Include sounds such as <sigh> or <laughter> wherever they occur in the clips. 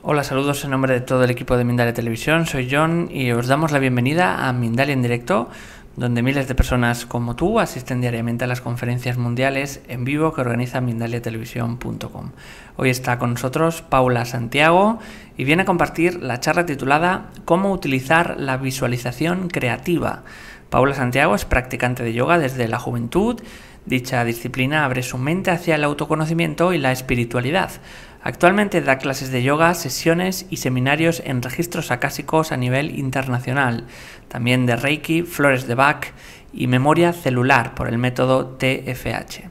Hola, saludos en nombre de todo el equipo de Mindale Televisión. Soy John y os damos la bienvenida a Mindale en directo, donde miles de personas como tú asisten diariamente a las conferencias mundiales en vivo que organiza mindaliatelevisión.com. Hoy está con nosotros Paula Santiago y viene a compartir la charla titulada Cómo utilizar la visualización creativa. Paula Santiago es practicante de yoga desde la juventud. Dicha disciplina abre su mente hacia el autoconocimiento y la espiritualidad. Actualmente da clases de yoga, sesiones y seminarios en registros acásicos a nivel internacional también de Reiki, flores de Bach y memoria celular por el método TFH.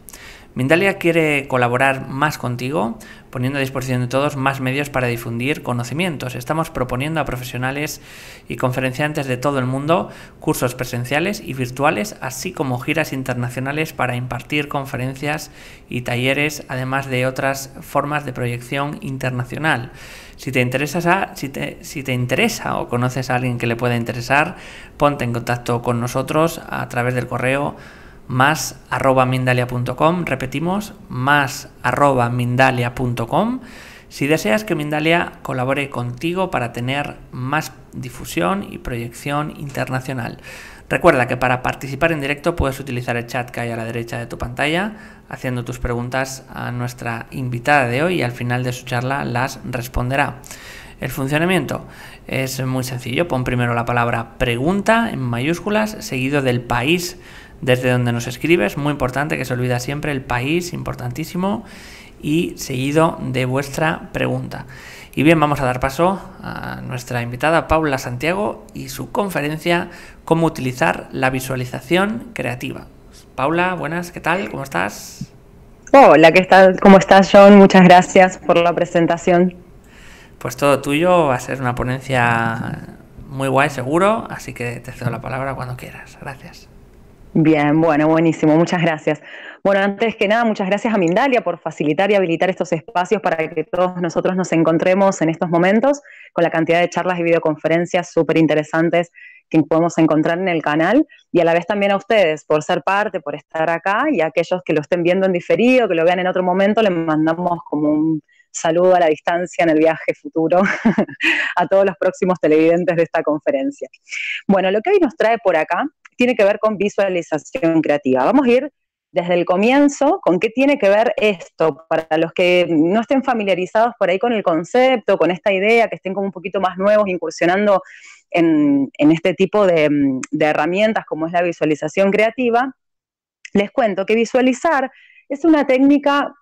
Mindalia quiere colaborar más contigo, poniendo a disposición de todos más medios para difundir conocimientos. Estamos proponiendo a profesionales y conferenciantes de todo el mundo cursos presenciales y virtuales, así como giras internacionales para impartir conferencias y talleres, además de otras formas de proyección internacional. Si te, interesa o conoces a alguien que le pueda interesar, ponte en contacto con nosotros a través del correo más arroba mindalia.com, repetimos, más arroba mindalia.com. Si deseas que Mindalia colabore contigo para tener más difusión y proyección internacional. Recuerda que para participar en directo puedes utilizar el chat que hay a la derecha de tu pantalla, haciendo tus preguntas a nuestra invitada de hoy y al final de su charla las responderá. El funcionamiento es muy sencillo. Pon primero la palabra pregunta en mayúsculas, seguido del país desde donde nos escribes. Muy importante que se olvida siempre el país, importantísimo, y seguido de vuestra pregunta. Y bien, vamos a dar paso a nuestra invitada Paula Santiago y su conferencia Cómo utilizar la visualización creativa. Paula, buenas, ¿qué tal? ¿Cómo estás? Hola, ¿qué tal? ¿Cómo estás, John? Muchas gracias por la presentación. Pues todo tuyo, va a ser una ponencia muy guay seguro, así que te cedo la palabra cuando quieras. Gracias. Bien, bueno, buenísimo, muchas gracias. Bueno, antes que nada, muchas gracias a Mindalia por facilitar y habilitar estos espacios para que todos nosotros nos encontremos en estos momentos con la cantidad de charlas y videoconferencias súper interesantes que podemos encontrar en el canal y a la vez también a ustedes por ser parte, por estar acá y a aquellos que lo estén viendo en diferido, que lo vean en otro momento, les mandamos como un saludo a la distancia en el viaje futuro <laughs> a todos los próximos televidentes de esta conferencia. Bueno, lo que hoy nos trae por acá tiene que ver con visualización creativa. Vamos a ir desde el comienzo con qué tiene que ver esto para los que no estén familiarizados por ahí con el concepto, con esta idea, que estén como un poquito más nuevos incursionando en, este tipo de herramientas como es la visualización creativa. Les cuento que visualizar es una técnica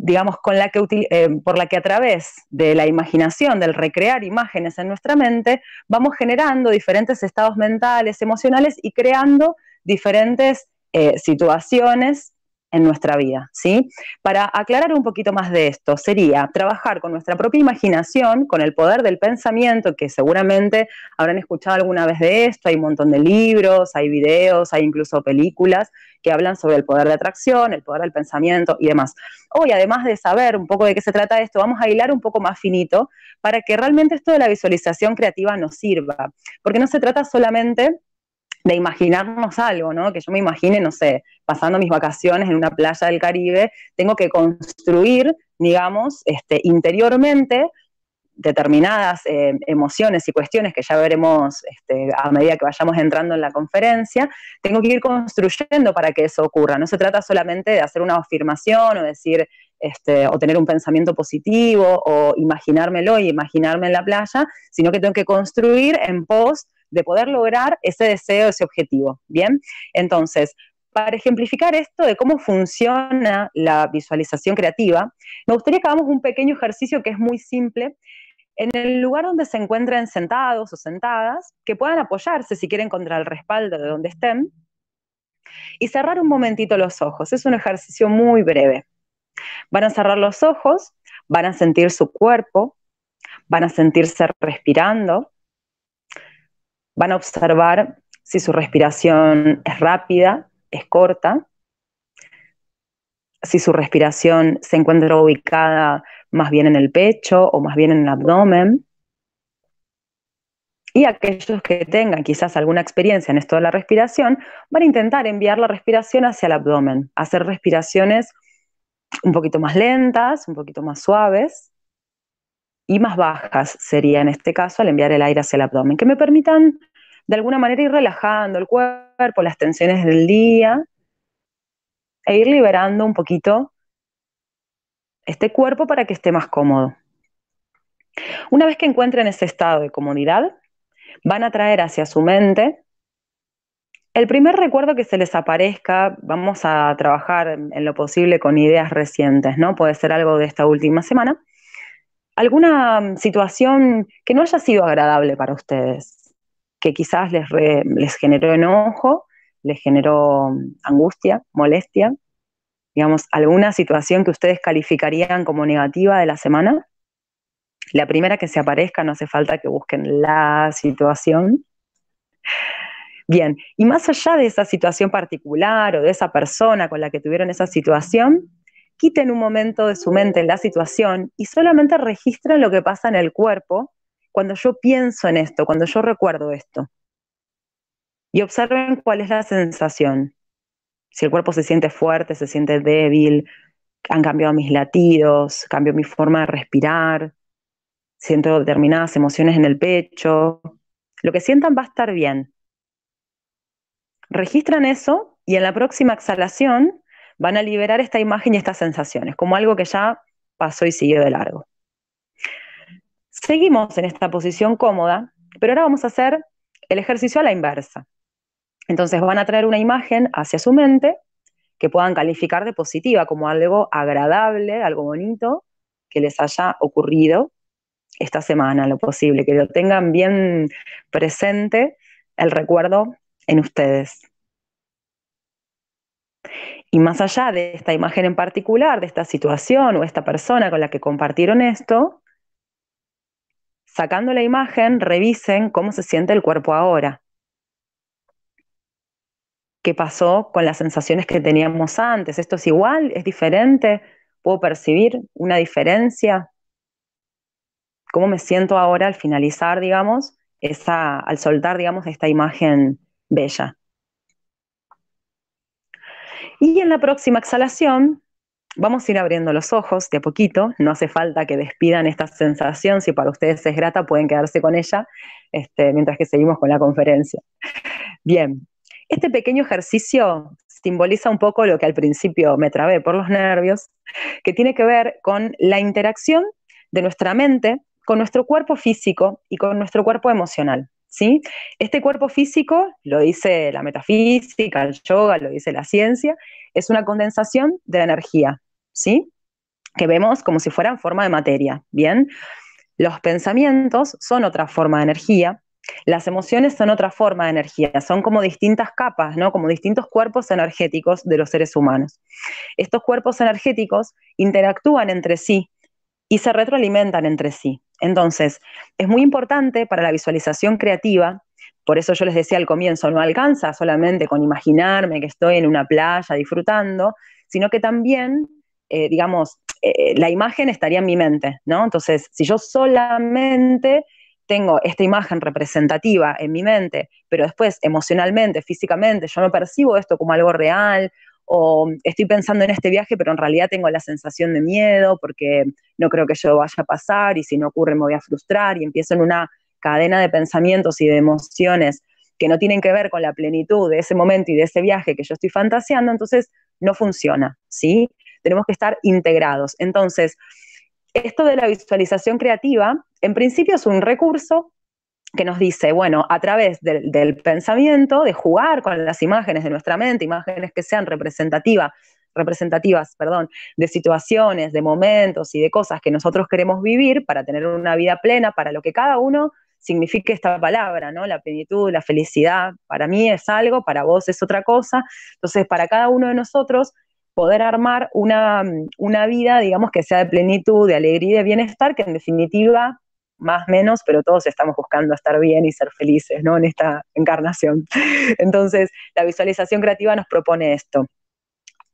digamos, con la eh, por la que a través de la imaginación, del recrear imágenes en nuestra mente, vamos generando diferentes estados mentales, emocionales y creando diferentes eh, situaciones en nuestra vida, ¿sí? Para aclarar un poquito más de esto, sería trabajar con nuestra propia imaginación, con el poder del pensamiento, que seguramente habrán escuchado alguna vez de esto, hay un montón de libros, hay videos, hay incluso películas que hablan sobre el poder de atracción, el poder del pensamiento y demás. Hoy, además de saber un poco de qué se trata esto, vamos a hilar un poco más finito para que realmente esto de la visualización creativa nos sirva, porque no se trata solamente de imaginarnos algo, ¿no? Que yo me imagine, no sé, pasando mis vacaciones en una playa del Caribe, tengo que construir, digamos, este, interiormente determinadas eh, emociones y cuestiones que ya veremos este, a medida que vayamos entrando en la conferencia, tengo que ir construyendo para que eso ocurra. No se trata solamente de hacer una afirmación o decir, este, o tener un pensamiento positivo o imaginármelo y imaginarme en la playa, sino que tengo que construir en pos de poder lograr ese deseo, ese objetivo. Bien, entonces, para ejemplificar esto de cómo funciona la visualización creativa, me gustaría que hagamos un pequeño ejercicio que es muy simple. En el lugar donde se encuentren sentados o sentadas, que puedan apoyarse si quieren contra el respaldo de donde estén, y cerrar un momentito los ojos. Es un ejercicio muy breve. Van a cerrar los ojos, van a sentir su cuerpo, van a sentirse respirando, van a observar si su respiración es rápida, es corta, si su respiración se encuentra ubicada más bien en el pecho o más bien en el abdomen. Y aquellos que tengan quizás alguna experiencia en esto de la respiración, van a intentar enviar la respiración hacia el abdomen, hacer respiraciones un poquito más lentas, un poquito más suaves, y más bajas sería en este caso al enviar el aire hacia el abdomen, que me permitan de alguna manera ir relajando el cuerpo, las tensiones del día e ir liberando un poquito este cuerpo para que esté más cómodo. Una vez que encuentren ese estado de comodidad, van a traer hacia su mente el primer recuerdo que se les aparezca, vamos a trabajar en lo posible con ideas recientes, ¿no? Puede ser algo de esta última semana alguna mm, situación que no haya sido agradable para ustedes, que quizás les, generó enojo, les generó mm, angustia, molestia, digamos, alguna situación que ustedes calificarían como negativa de la semana. La primera que se aparezca, no hace falta que busquen la situación. Bien, y más allá de esa situación particular o de esa persona con la que tuvieron esa situación, quiten un momento de su mente en la situación y solamente registren lo que pasa en el cuerpo cuando yo pienso en esto, cuando yo recuerdo esto. Y observen cuál es la sensación. Si el cuerpo se siente fuerte, se siente débil, han cambiado mis latidos, cambio mi forma de respirar, siento determinadas emociones en el pecho. Lo que sientan va a estar bien. Registran eso y en la próxima exhalación van a liberar esta imagen y estas sensaciones, como algo que ya pasó y siguió de largo. Seguimos en esta posición cómoda, pero ahora vamos a hacer el ejercicio a la inversa. Entonces van a traer una imagen hacia su mente que puedan calificar de positiva, como algo agradable, algo bonito que les haya ocurrido esta semana, lo posible, que lo tengan bien presente el recuerdo en ustedes. Y más allá de esta imagen en particular, de esta situación o esta persona con la que compartieron esto, sacando la imagen, revisen cómo se siente el cuerpo ahora. ¿Qué pasó con las sensaciones que teníamos antes? ¿Esto es igual? ¿Es diferente? ¿Puedo percibir una diferencia? ¿Cómo me siento ahora al finalizar, digamos, esa, al soltar, digamos, esta imagen bella? Y en la próxima exhalación vamos a ir abriendo los ojos de a poquito, no hace falta que despidan esta sensación, si para ustedes es grata pueden quedarse con ella este, mientras que seguimos con la conferencia. Bien, este pequeño ejercicio simboliza un poco lo que al principio me trabé por los nervios, que tiene que ver con la interacción de nuestra mente con nuestro cuerpo físico y con nuestro cuerpo emocional. ¿sí? Este cuerpo físico, lo dice la metafísica, el yoga, lo dice la ciencia, es una condensación de energía, ¿sí? Que vemos como si fuera en forma de materia, ¿bien? Los pensamientos son otra forma de energía, las emociones son otra forma de energía, son como distintas capas, ¿no? Como distintos cuerpos energéticos de los seres humanos. Estos cuerpos energéticos interactúan entre sí y se retroalimentan entre sí. Entonces, es muy importante para la visualización creativa, por eso yo les decía al comienzo, no alcanza solamente con imaginarme que estoy en una playa disfrutando, sino que también, eh, digamos, eh, eh, la imagen estaría en mi mente, ¿no? Entonces, si yo solamente tengo esta imagen representativa en mi mente, pero después emocionalmente, físicamente, yo no percibo esto como algo real o estoy pensando en este viaje, pero en realidad tengo la sensación de miedo porque no creo que yo vaya a pasar y si no ocurre me voy a frustrar y empiezo en una cadena de pensamientos y de emociones que no tienen que ver con la plenitud de ese momento y de ese viaje que yo estoy fantaseando, entonces no funciona, ¿sí? Tenemos que estar integrados. Entonces, esto de la visualización creativa, en principio es un recurso que nos dice, bueno, a través del pensamiento, de jugar con las imágenes de nuestra mente, imágenes que sean representativas, representativas, perdón, de situaciones, de momentos y de cosas que nosotros queremos vivir para tener una vida plena, para lo que cada uno signifique esta palabra, ¿no? La plenitud, la felicidad, para mí es algo, para vos es otra cosa. Entonces, para cada uno de nosotros, poder armar una, una vida, digamos, que sea de plenitud, de alegría y de bienestar, que en definitiva más menos, pero todos estamos buscando estar bien y ser felices, ¿no? En esta encarnación. <laughs> Entonces, la visualización creativa nos propone esto.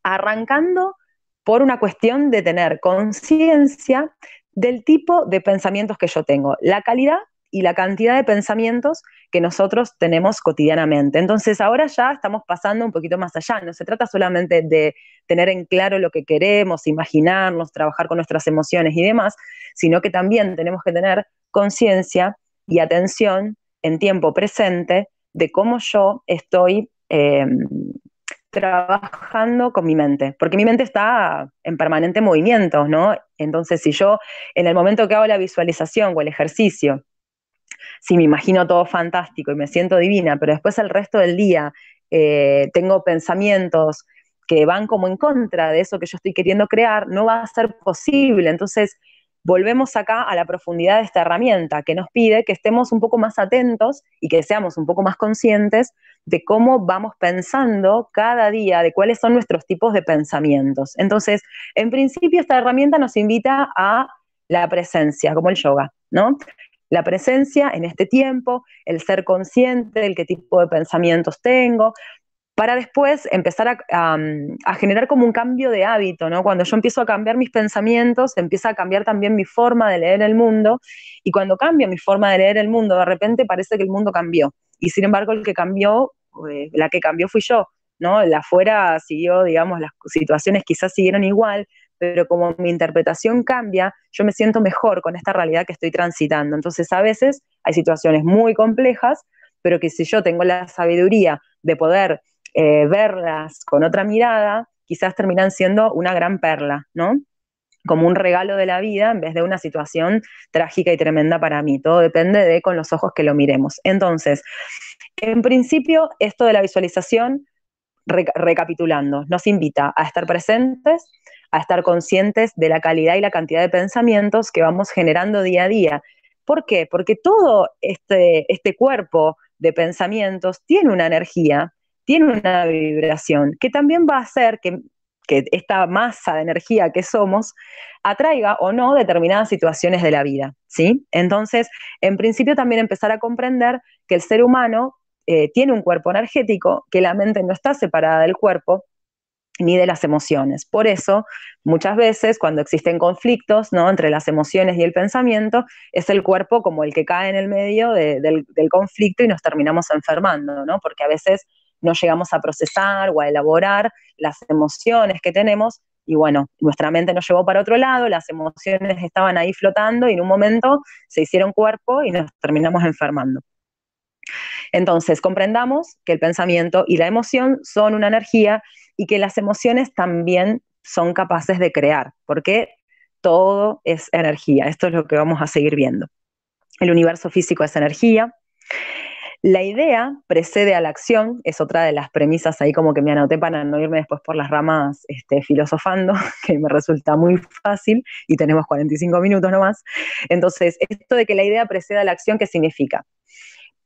Arrancando por una cuestión de tener conciencia del tipo de pensamientos que yo tengo, la calidad y la cantidad de pensamientos que nosotros tenemos cotidianamente. Entonces ahora ya estamos pasando un poquito más allá, no se trata solamente de tener en claro lo que queremos, imaginarnos, trabajar con nuestras emociones y demás, sino que también tenemos que tener conciencia y atención en tiempo presente de cómo yo estoy em, trabajando con mi mente, porque mi mente está en permanente movimiento, ¿no? Entonces, si yo en el momento que hago la visualización o el ejercicio si me imagino todo fantástico y me siento divina, pero después el resto del día eh, tengo pensamientos que van como en contra de eso que yo estoy queriendo crear, no va a ser posible. Entonces, volvemos acá a la profundidad de esta herramienta que nos pide que estemos un poco más atentos y que seamos un poco más conscientes de cómo vamos pensando cada día, de cuáles son nuestros tipos de pensamientos. Entonces, en principio, esta herramienta nos invita a la presencia, como el yoga, ¿no? la presencia en este tiempo, el ser consciente del qué tipo de pensamientos tengo, para después empezar a, generar como un cambio de hábito, ¿no? Cuando yo empiezo a cambiar mis pensamientos, empieza a cambiar también mi forma de leer el mundo, y cuando cambia mi forma de leer el mundo, de repente parece que el mundo cambió, y sin embargo el que cambió, eh, la que cambió fui yo, ¿no? La afuera siguió, digamos, las situaciones quizás siguieron igual, pero como mi interpretación cambia, yo me siento mejor con esta realidad que estoy transitando. Entonces a veces hay situaciones muy complejas, pero que si yo tengo la sabiduría de poder eh, verlas con otra mirada, quizás terminan siendo una gran perla, ¿no? Como un regalo de la vida en vez de una situación trágica y tremenda para mí. Todo depende de con los ojos que lo miremos. Entonces, en principio, esto de la visualización, recapitulando, nos invita a estar presentes, a estar conscientes de la calidad y la cantidad de pensamientos que vamos generando día a día. ¿Por qué? Porque todo este, este cuerpo de pensamientos tiene una energía, tiene una vibración, que también va a hacer que, esta masa de energía que somos atraiga o no determinadas situaciones de la vida. ¿sí? Entonces, en principio también empezar a comprender que el ser humano eh, tiene un cuerpo energético, que la mente no está separada del cuerpo, ni de las emociones. Por eso, muchas veces, cuando existen conflictos ¿no? entre las emociones y el pensamiento, es el cuerpo como el que cae en el medio del, del, conflicto y nos terminamos enfermando, ¿no? porque a veces no llegamos a procesar o a elaborar las emociones que tenemos y bueno, nuestra mente nos llevó para otro lado, las emociones estaban ahí flotando y en un momento se hicieron cuerpo y nos terminamos enfermando. Entonces, comprendamos que el pensamiento y la emoción son una energía y que las emociones también son capaces de crear, porque todo es energía. Esto es lo que vamos a seguir viendo. El universo físico es energía. La idea precede a la acción, es otra de las premisas ahí como que me anoté para no irme después por las ramas este, filosofando, <laughs> que me resulta muy fácil y tenemos 45 minutos nomás. Entonces, esto de que la idea precede a la acción, ¿qué significa?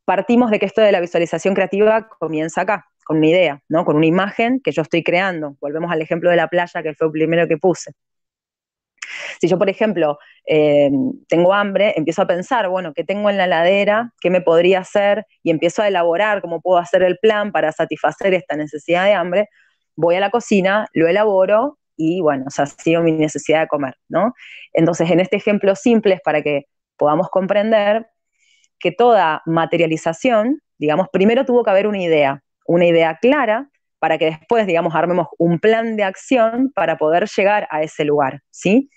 Partimos de que esto de la visualización creativa comienza acá, con una idea, ¿no? Con una imagen que yo estoy creando. Volvemos al ejemplo de la playa, que fue el primero que puse. Si yo, por ejemplo, eh, tengo hambre, empiezo a pensar, bueno, ¿qué tengo en la ladera? ¿Qué me podría hacer? Y empiezo a elaborar cómo puedo hacer el plan para satisfacer esta necesidad de hambre. Voy a la cocina, lo elaboro y, bueno, ha sido mi necesidad de comer, ¿no? Entonces, en este ejemplo simple es para que podamos comprender que toda materialización, digamos, primero tuvo que haber una idea, una idea clara para que después, digamos, armemos un plan de acción para poder llegar a ese lugar, ¿sí?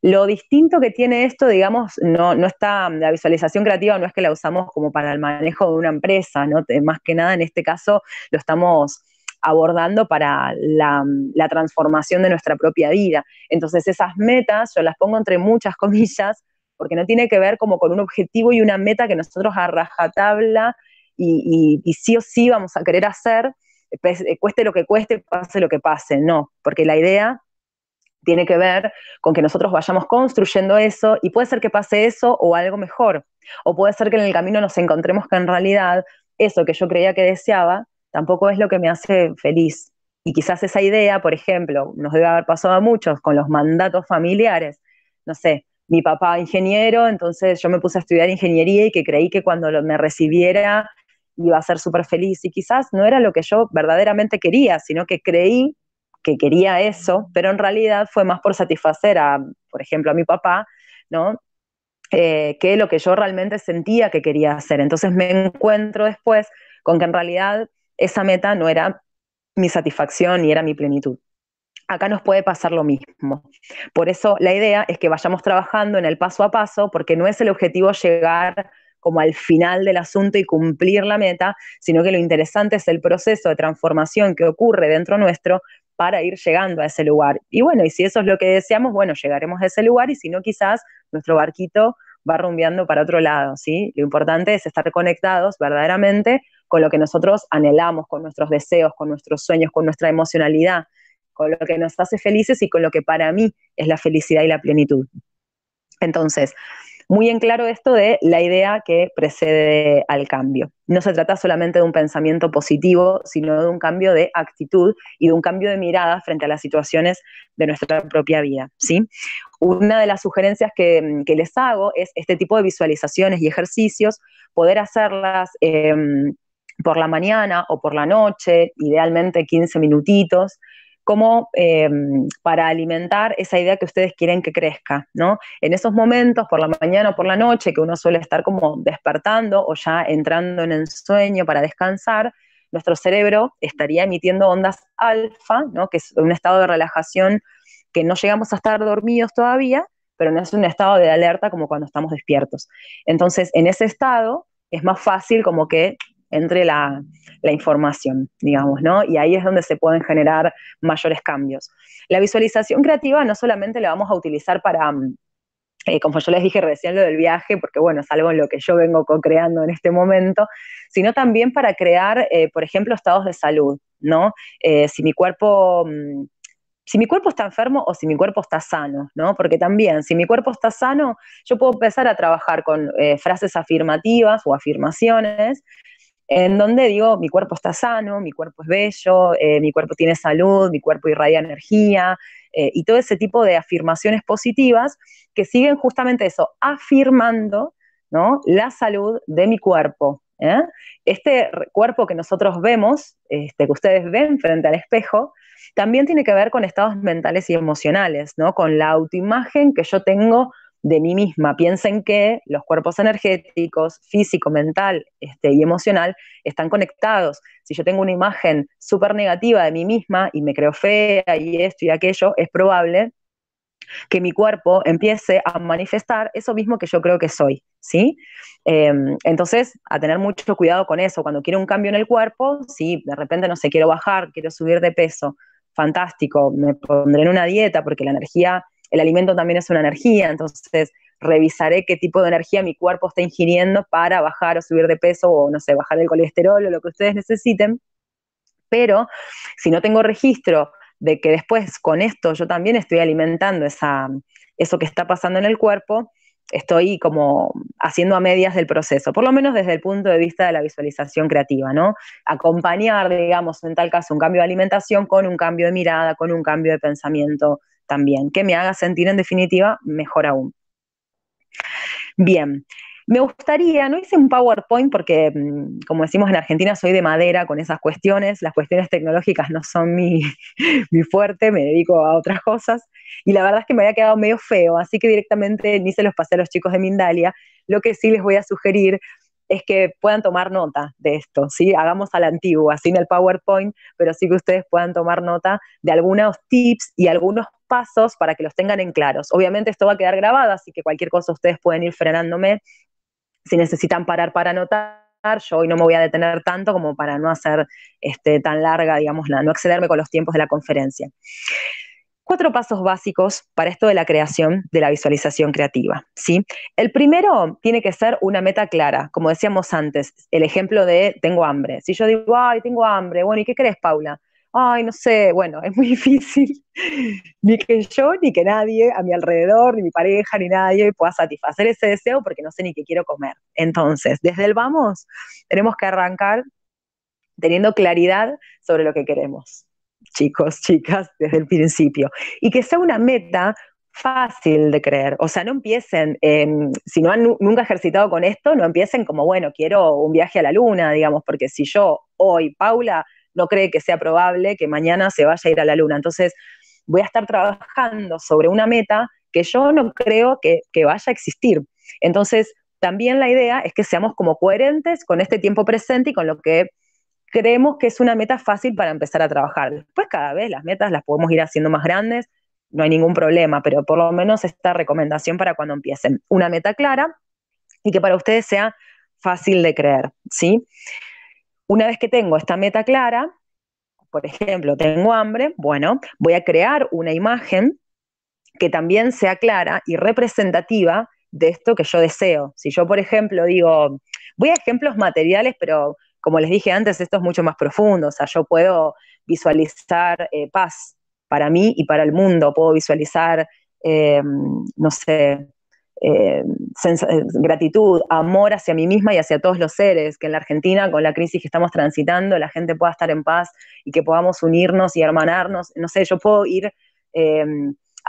Lo distinto que tiene esto, digamos, no, no está, la visualización creativa no es que la usamos como para el manejo de una empresa, ¿no? Más que nada en este caso lo estamos abordando para la, la transformación de nuestra propia vida. Entonces esas metas yo las pongo entre muchas comillas porque no tiene que ver como con un objetivo y una meta que nosotros a rajatabla y, sí o sí vamos a querer hacer, eh, cueste lo que cueste, pase lo que pase, no, porque la idea tiene que ver con que nosotros vayamos construyendo eso y puede ser que pase eso o algo mejor, o puede ser que en el camino nos encontremos que en realidad eso que yo creía que deseaba tampoco es lo que me hace feliz. Y quizás esa idea, por ejemplo, nos debe haber pasado a muchos con los mandatos familiares. No sé, mi papá ingeniero, entonces yo me puse a estudiar ingeniería y que creí que cuando me recibiera iba a ser súper feliz y quizás no era lo que yo verdaderamente quería, sino que creí que quería eso, pero en realidad fue más por satisfacer a, por ejemplo, a mi papá, ¿no? Eh, que lo que yo realmente sentía que quería hacer. Entonces me encuentro después con que en realidad esa meta no era mi satisfacción ni era mi plenitud. Acá nos puede pasar lo mismo. Por eso la idea es que vayamos trabajando en el paso a paso, porque no es el objetivo llegar como al final del asunto y cumplir la meta, sino que lo interesante es el proceso de transformación que ocurre dentro nuestro para ir llegando a ese lugar. Y bueno, y si eso es lo que deseamos, bueno, llegaremos a ese lugar y si no, quizás nuestro barquito va rumbeando para otro lado, ¿sí? Lo importante es estar conectados verdaderamente con lo que nosotros anhelamos, con nuestros deseos, con nuestros sueños, con nuestra emocionalidad, con lo que nos hace felices y con lo que para mí es la felicidad y la plenitud. Entonces, muy en claro esto de la idea que precede al cambio. No se trata solamente de un pensamiento positivo, sino de un cambio de actitud y de un cambio de mirada frente a las situaciones de nuestra propia vida. ¿sí? Una de las sugerencias que, mm, les hago es este tipo de visualizaciones y ejercicios, poder hacerlas... Em, por la mañana o por la noche, idealmente 15 minutitos, como em, para alimentar esa idea que ustedes quieren que crezca, ¿no? En esos momentos, por la mañana o por la noche, que uno suele estar como despertando o ya entrando en el sueño para descansar, nuestro cerebro estaría emitiendo ondas alfa, ¿no? que es un estado de relajación que no llegamos a estar dormidos todavía, pero no es un estado de alerta como cuando estamos despiertos. Entonces, en ese estado es más fácil como que entre la, información, digamos, ¿no? Y ahí es donde se pueden generar mayores cambios. La visualización creativa no solamente la vamos a utilizar para, mm, eh, como yo les dije recién, lo del viaje, porque bueno, es algo en lo que yo vengo co-creando en este momento, sino también para crear, eh, por ejemplo, estados de salud, ¿no? Eh, si mi cuerpo... Mm, si mi cuerpo está enfermo o si mi cuerpo está sano, ¿no? Porque también, si mi cuerpo está sano, yo puedo empezar a trabajar con frases afirmativas o afirmaciones en donde digo, mi cuerpo está sano, mi cuerpo es bello, eh, mi cuerpo tiene salud, mi cuerpo irradia energía, eh, y todo ese tipo de afirmaciones positivas que siguen justamente eso, afirmando ¿no? la salud de mi cuerpo. ¿eh? Este cuerpo que nosotros vemos, este, que ustedes ven frente al espejo, también tiene que ver con estados mentales y emocionales, ¿no? con la autoimagen que yo tengo de mí misma. Piensen que los cuerpos energéticos, físico, mental este, y emocional están conectados. Si yo tengo una imagen súper negativa de mí misma y me creo fea y esto y aquello, es probable que mi cuerpo empiece a manifestar eso mismo que yo creo que soy, ¿sí? Em, entonces, a tener mucho cuidado con eso. Cuando quiero un cambio en el cuerpo, si de repente, no sé, quiero bajar, quiero subir de peso, fantástico, me pondré en una dieta porque la energía el alimento también es una energía, entonces revisaré qué tipo de energía mi cuerpo está ingiriendo para bajar o subir de peso o, no sé, bajar el colesterol o lo que ustedes necesiten. Pero si no tengo registro de que después con esto yo también estoy alimentando esa, eso que está pasando en el cuerpo, estoy como haciendo a medias del proceso, por lo menos desde el punto de vista de la visualización creativa, ¿no? Acompañar, digamos, en tal caso, un cambio de alimentación con un cambio de mirada, con un cambio de pensamiento también, que me haga sentir en definitiva mejor aún. Bien, me gustaría, no hice un PowerPoint porque, mm, como decimos en Argentina, soy de madera con esas cuestiones, las cuestiones tecnológicas no son <laughs> mi, fuerte, me dedico a otras cosas, y la verdad es que me había quedado medio feo, así que directamente ni se los pasé a los chicos de Mindalia. Lo que sí les voy a sugerir es que puedan tomar nota de esto, ¿sí? Hagamos a la antigua, en el PowerPoint, pero sí que ustedes puedan tomar nota de algunos tips y algunos pasos para que los tengan en claros. Obviamente esto va a quedar grabado, así que cualquier cosa ustedes pueden ir frenándome. Si necesitan parar para anotar, yo hoy no me voy a detener tanto como para no hacer este, tan larga, digamos, no excederme con los tiempos de la conferencia cuatro pasos básicos para esto de la creación, de la visualización creativa. ¿sí? El primero tiene que ser una meta clara, como decíamos antes, el ejemplo de tengo hambre. Si yo digo, ay, tengo hambre, bueno, ¿y qué crees, Paula? Ay, no sé, bueno, <laughs> es muy difícil, ni que yo, ni que nadie a mi alrededor, ni mi pareja, ni nadie pueda satisfacer ese deseo porque no sé ni qué quiero comer. Entonces, desde el vamos, tenemos que arrancar teniendo claridad sobre lo que queremos chicos, chicas, desde el principio. Y que sea una meta fácil de creer. O sea, no empiecen, em, si no han nunca ejercitado con esto, no empiecen como, bueno, quiero un viaje a la luna, digamos, porque si yo hoy, Paula, no cree que sea probable que mañana se vaya a ir a la luna. Entonces, voy a estar trabajando sobre una meta que yo no creo que vaya a existir. Entonces, también la idea es que seamos como coherentes con este tiempo presente y con lo que creemos que es una meta fácil para empezar a trabajar. Después cada vez las metas las podemos ir haciendo más grandes, no hay ningún problema, pero por lo menos esta recomendación para cuando empiecen. Una meta clara y que para ustedes sea fácil de creer, ¿sí? Una vez que tengo esta meta clara, por ejemplo, tengo hambre, bueno, voy a crear una imagen que también sea clara y representativa de esto que yo deseo. Si yo, por ejemplo, digo, voy a ejemplos materiales, pero como les dije antes, esto es mucho más profundo, o sea, yo puedo visualizar eh, paz para mí y para el mundo, puedo visualizar, eh, no sé, eh, gratitud, amor hacia mí misma y hacia todos los seres, que en la Argentina, con la crisis que estamos transitando, la gente pueda estar en paz y que podamos unirnos y hermanarnos, no sé, yo puedo ir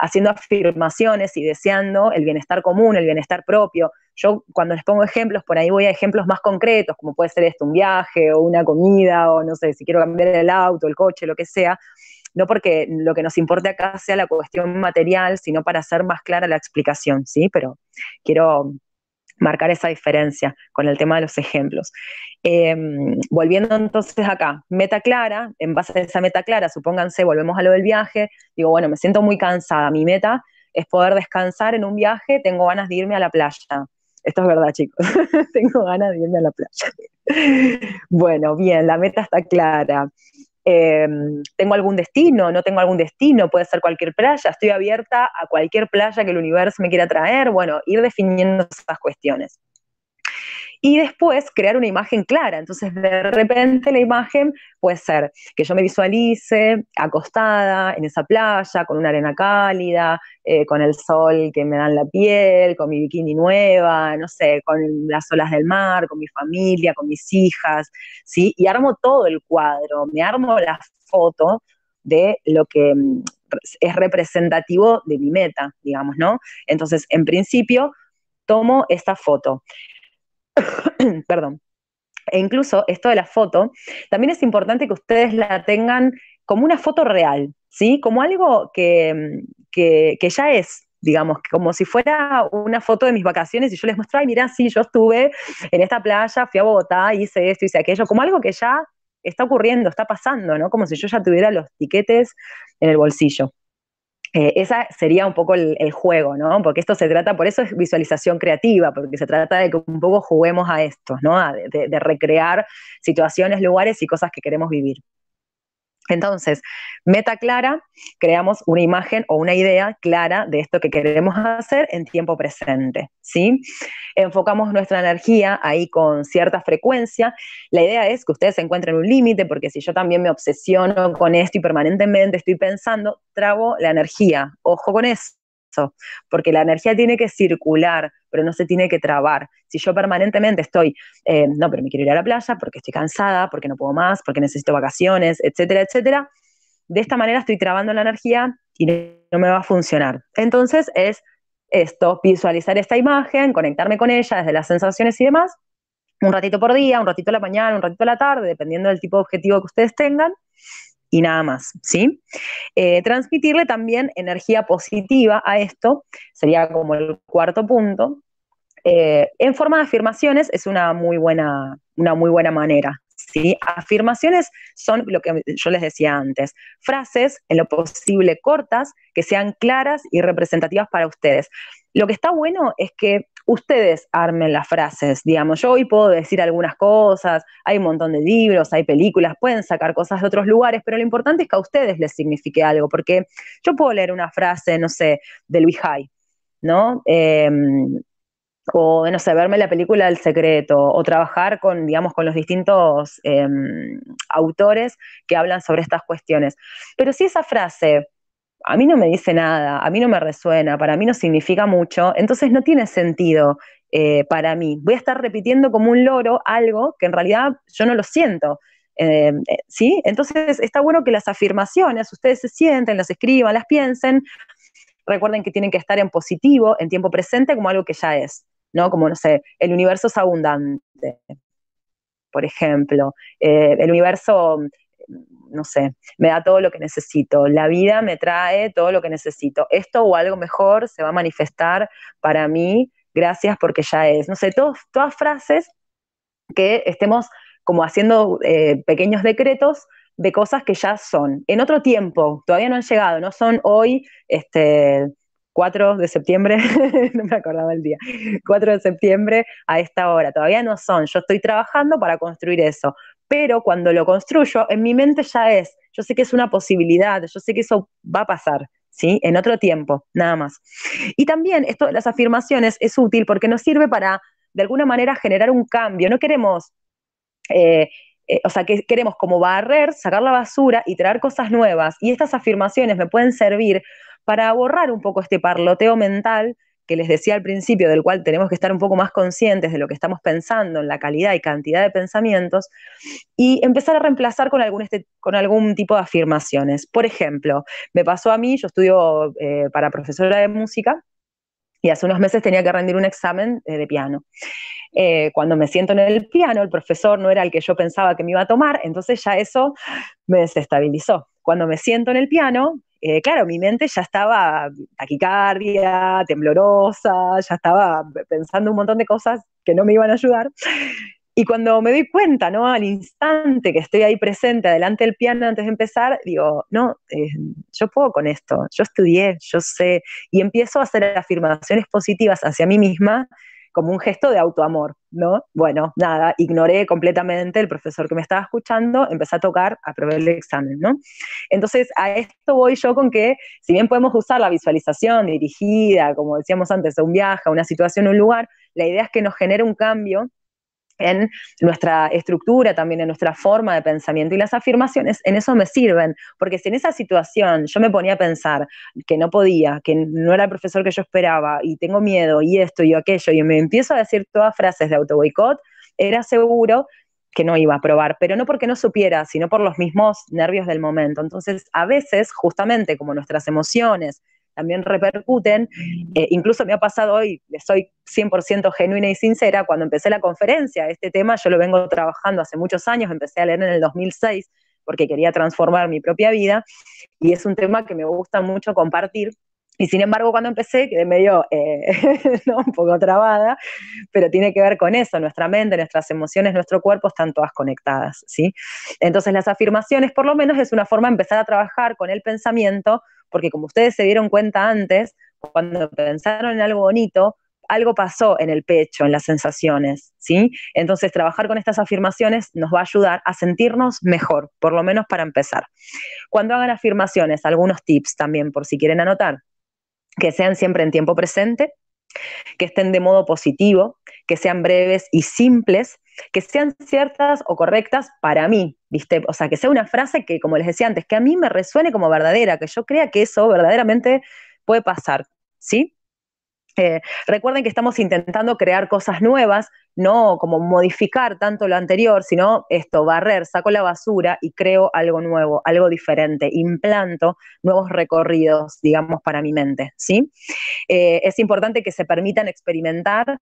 haciendo afirmaciones y deseando el bienestar común, el bienestar propio. Yo cuando les pongo ejemplos, por ahí voy a ejemplos más concretos, como puede ser esto, un viaje o una comida, o no sé, si quiero cambiar el auto, el coche, lo que sea. No porque lo que nos importe acá sea la cuestión material, sino para hacer más clara la explicación, ¿sí? Pero quiero marcar esa diferencia con el tema de los ejemplos. Em, volviendo entonces acá, meta clara, en base a esa meta clara, supónganse, volvemos a lo del viaje, digo, bueno, me siento muy cansada, mi meta es poder descansar en un viaje, tengo ganas de irme a la playa. Esto es verdad, chicos. <laughs> tengo ganas de irme a la playa. <laughs> bueno, bien, la meta está clara. Em, tengo algún destino, no tengo algún destino, puede ser cualquier playa, estoy abierta a cualquier playa que el universo me quiera traer, bueno, ir definiendo esas cuestiones y después crear una imagen clara. Entonces, de repente la imagen puede ser que yo me visualice acostada en esa playa, con una arena cálida, eh, con el sol que me da en la piel, con mi bikini nueva, no sé, con las olas del mar, con mi familia, con mis hijas, ¿sí? Y armo todo el cuadro, me armo la foto de lo que mm, es representativo de mi meta, digamos, ¿no? Entonces, en principio, tomo esta foto. <coughs> perdón. E incluso esto de la foto, también es importante que ustedes la tengan como una foto real, ¿sí? Como algo mm, que, ya es, digamos, como si fuera una foto de mis vacaciones y yo les muestro, ay, mirá, sí, yo estuve en esta playa, fui a Bogotá, hice esto, hice aquello, como algo que ya está ocurriendo, está pasando, ¿no? Como si yo ya tuviera los tiquetes en el bolsillo. Eh, esa sería un poco el, juego, ¿no? Porque esto se trata, por eso es visualización creativa, porque se trata de que un poco juguemos a esto, ¿no? de, recrear situaciones, lugares y cosas que queremos vivir. Entonces, meta clara, creamos una imagen o una idea clara de esto que queremos hacer en tiempo presente, ¿sí? Enfocamos nuestra energía ahí con cierta frecuencia. La idea es que ustedes encuentren un límite, porque si yo también me obsesiono con esto y permanentemente estoy pensando, trago la energía. Ojo con eso, porque la energía tiene que circular pero no se tiene que trabar. Si yo permanentemente estoy, eh, no, pero me quiero ir a la playa porque estoy cansada, porque no puedo más, porque necesito vacaciones, etcétera, etcétera, de esta manera estoy trabando la energía y no me va a funcionar. Entonces es esto, visualizar esta imagen, conectarme con ella desde las sensaciones y demás, un ratito por día, un ratito a la mañana, un ratito a la tarde, dependiendo del tipo de objetivo que ustedes tengan y nada más, ¿sí? Eh, transmitirle también energía positiva a esto, sería como el cuarto punto. Eh, en forma de afirmaciones es una muy buena, una muy buena manera, ¿sí? Afirmaciones son lo que yo les decía antes, frases en lo posible cortas, que sean claras y representativas para ustedes. Lo que está bueno es que ustedes armen las frases, digamos, yo hoy puedo decir algunas cosas, hay un montón de libros, hay películas, pueden sacar cosas de otros lugares, pero lo importante es que a ustedes les signifique algo, porque yo puedo leer una frase, no sé, de Luis high ¿no? Em, o, no sé, verme la película El Secreto, o trabajar con, digamos, con los distintos em, autores que hablan sobre estas cuestiones. Pero si esa frase a mí no me dice nada, a mí no me resuena, para mí no significa mucho, entonces no tiene sentido eh, para mí. Voy a estar repitiendo como un loro algo que en realidad yo no lo siento. Eh, eh, ¿Sí? Entonces está bueno que las afirmaciones, ustedes se sienten, las escriban, las piensen. Recuerden que tienen que estar en positivo, en tiempo presente, como algo que ya es, ¿no? Como, no sé, el universo es abundante, por ejemplo. el universo no sé, me da todo lo que necesito, la vida me trae todo lo que necesito, esto o algo mejor se va a manifestar para mí, gracias porque ya es, no sé, todas frases que estemos como haciendo eh, pequeños decretos de cosas que ya son, en otro tiempo, todavía no han llegado, no son hoy, este, 4 de septiembre, <laughs> no me acordaba el día, 4 de septiembre a esta hora, todavía no son, yo estoy trabajando para construir eso, pero cuando lo construyo, en mi mente ya es, yo sé que es una posibilidad, yo sé que eso va a pasar, ¿sí? En otro tiempo, nada más. Y también esto las afirmaciones es útil porque nos sirve para, de alguna manera, generar un cambio. No queremos... Eh, eh, o sea, que queremos como barrer, sacar la basura y traer cosas nuevas. Y estas afirmaciones me pueden servir para borrar un poco este parloteo mental que les decía al principio, del cual tenemos que estar un poco más conscientes de lo que estamos pensando, en la calidad y cantidad de pensamientos, y empezar a reemplazar con algún, este, con algún tipo de afirmaciones. Por ejemplo, me pasó a mí, yo estudio eh, para profesora de música, y hace unos meses tenía que rendir un examen eh, de piano. Eh, cuando me siento en el piano, el profesor no era el que yo pensaba que me iba a tomar, entonces ya eso me desestabilizó. Cuando me siento en el piano, eh, claro, mi mente ya estaba taquicardia, temblorosa, ya estaba pensando un montón de cosas que no me iban a ayudar. Y cuando me doy cuenta, ¿no? Al instante que estoy ahí presente, adelante del piano antes de empezar, digo, no, eh, yo puedo con esto, yo estudié, yo sé, y empiezo a hacer afirmaciones positivas hacia mí misma como un gesto de autoamor, ¿no? Bueno, nada, ignoré completamente el profesor que me estaba escuchando, empecé a tocar, a probar el examen, ¿no? Entonces, a esto voy yo con que, si bien podemos usar la visualización dirigida, como decíamos antes, a un viaje, a una situación, a un lugar, la idea es que nos genere un cambio en nuestra estructura, también en nuestra forma de pensamiento. Y las afirmaciones en eso me sirven, porque si en esa situación yo me ponía a pensar que no podía, que no era el profesor que yo esperaba, y tengo miedo, y esto y aquello, y me empiezo a decir todas frases de auto boicot, era seguro que no iba a probar, pero no porque no supiera, sino por los mismos nervios del momento. Entonces, a veces, justamente como nuestras emociones también repercuten. Eh, incluso me ha pasado hoy, soy 100% genuina y sincera, cuando empecé la conferencia, este tema yo lo vengo trabajando hace muchos años, empecé a leer en el 2006 porque quería transformar mi propia vida y es un tema que me gusta mucho compartir. Y sin embargo, cuando empecé quedé medio, eh, <laughs> un poco trabada, pero tiene que ver con eso, nuestra mente, nuestras emociones, nuestro cuerpo están todas conectadas, ¿sí? Entonces las afirmaciones, por lo menos, es una forma de empezar a trabajar con el pensamiento porque como ustedes se dieron cuenta antes, cuando pensaron en algo bonito, algo pasó en el pecho, en las sensaciones, ¿sí? Entonces, trabajar con estas afirmaciones nos va a ayudar a sentirnos mejor, por lo menos para empezar. Cuando hagan afirmaciones, algunos tips también por si quieren anotar, que sean siempre en tiempo presente, que estén de modo positivo, que sean breves y simples que sean ciertas o correctas para mí, ¿viste? O sea, que sea una frase que, como les decía antes, que a mí me resuene como verdadera, que yo crea que eso verdaderamente puede pasar, ¿sí? Eh, recuerden que estamos intentando crear cosas nuevas, no como modificar tanto lo anterior, sino esto, barrer, saco la basura y creo algo nuevo, algo diferente, implanto nuevos recorridos, digamos, para mi mente, ¿sí? Eh, es importante que se permitan experimentar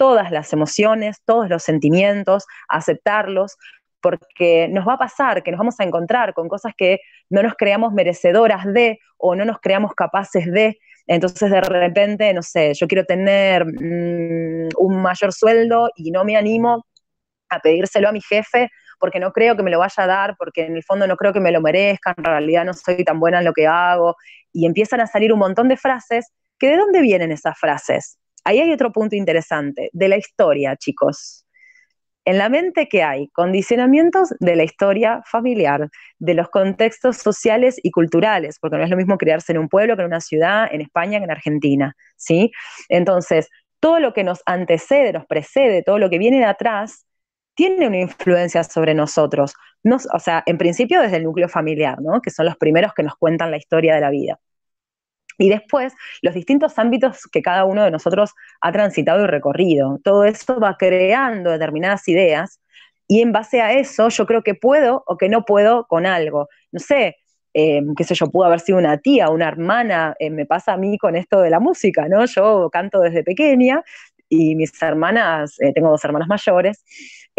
todas las emociones, todos los sentimientos, aceptarlos, porque nos va a pasar que nos vamos a encontrar con cosas que no nos creamos merecedoras de o no nos creamos capaces de. Entonces de repente, no sé, yo quiero tener mm, un mayor sueldo y no me animo a pedírselo a mi jefe porque no creo que me lo vaya a dar, porque en el fondo no creo que me lo merezca, en realidad no soy tan buena en lo que hago. Y empiezan a salir un montón de frases, que ¿de dónde vienen esas frases? ahí hay otro punto interesante, de la historia, chicos. En la mente que hay condicionamientos de la historia familiar, de los contextos sociales y culturales, porque no es lo mismo crearse en un pueblo que en una ciudad, en España que en Argentina, ¿sí? Entonces, todo lo que nos antecede, nos precede, todo lo que viene de atrás, tiene una influencia sobre nosotros. Nos, o sea, en principio desde el núcleo familiar, ¿no? Que son los primeros que nos cuentan la historia de la vida. Y después, los distintos ámbitos que cada uno de nosotros ha transitado y recorrido. Todo eso va creando determinadas ideas y en base a eso yo creo que puedo o que no puedo con algo. No sé, em, qué sé yo, pudo haber sido una tía, una hermana, em, me pasa a mí con esto de la música, ¿no? Yo canto desde pequeña y mis hermanas, eh, tengo dos hermanas mayores,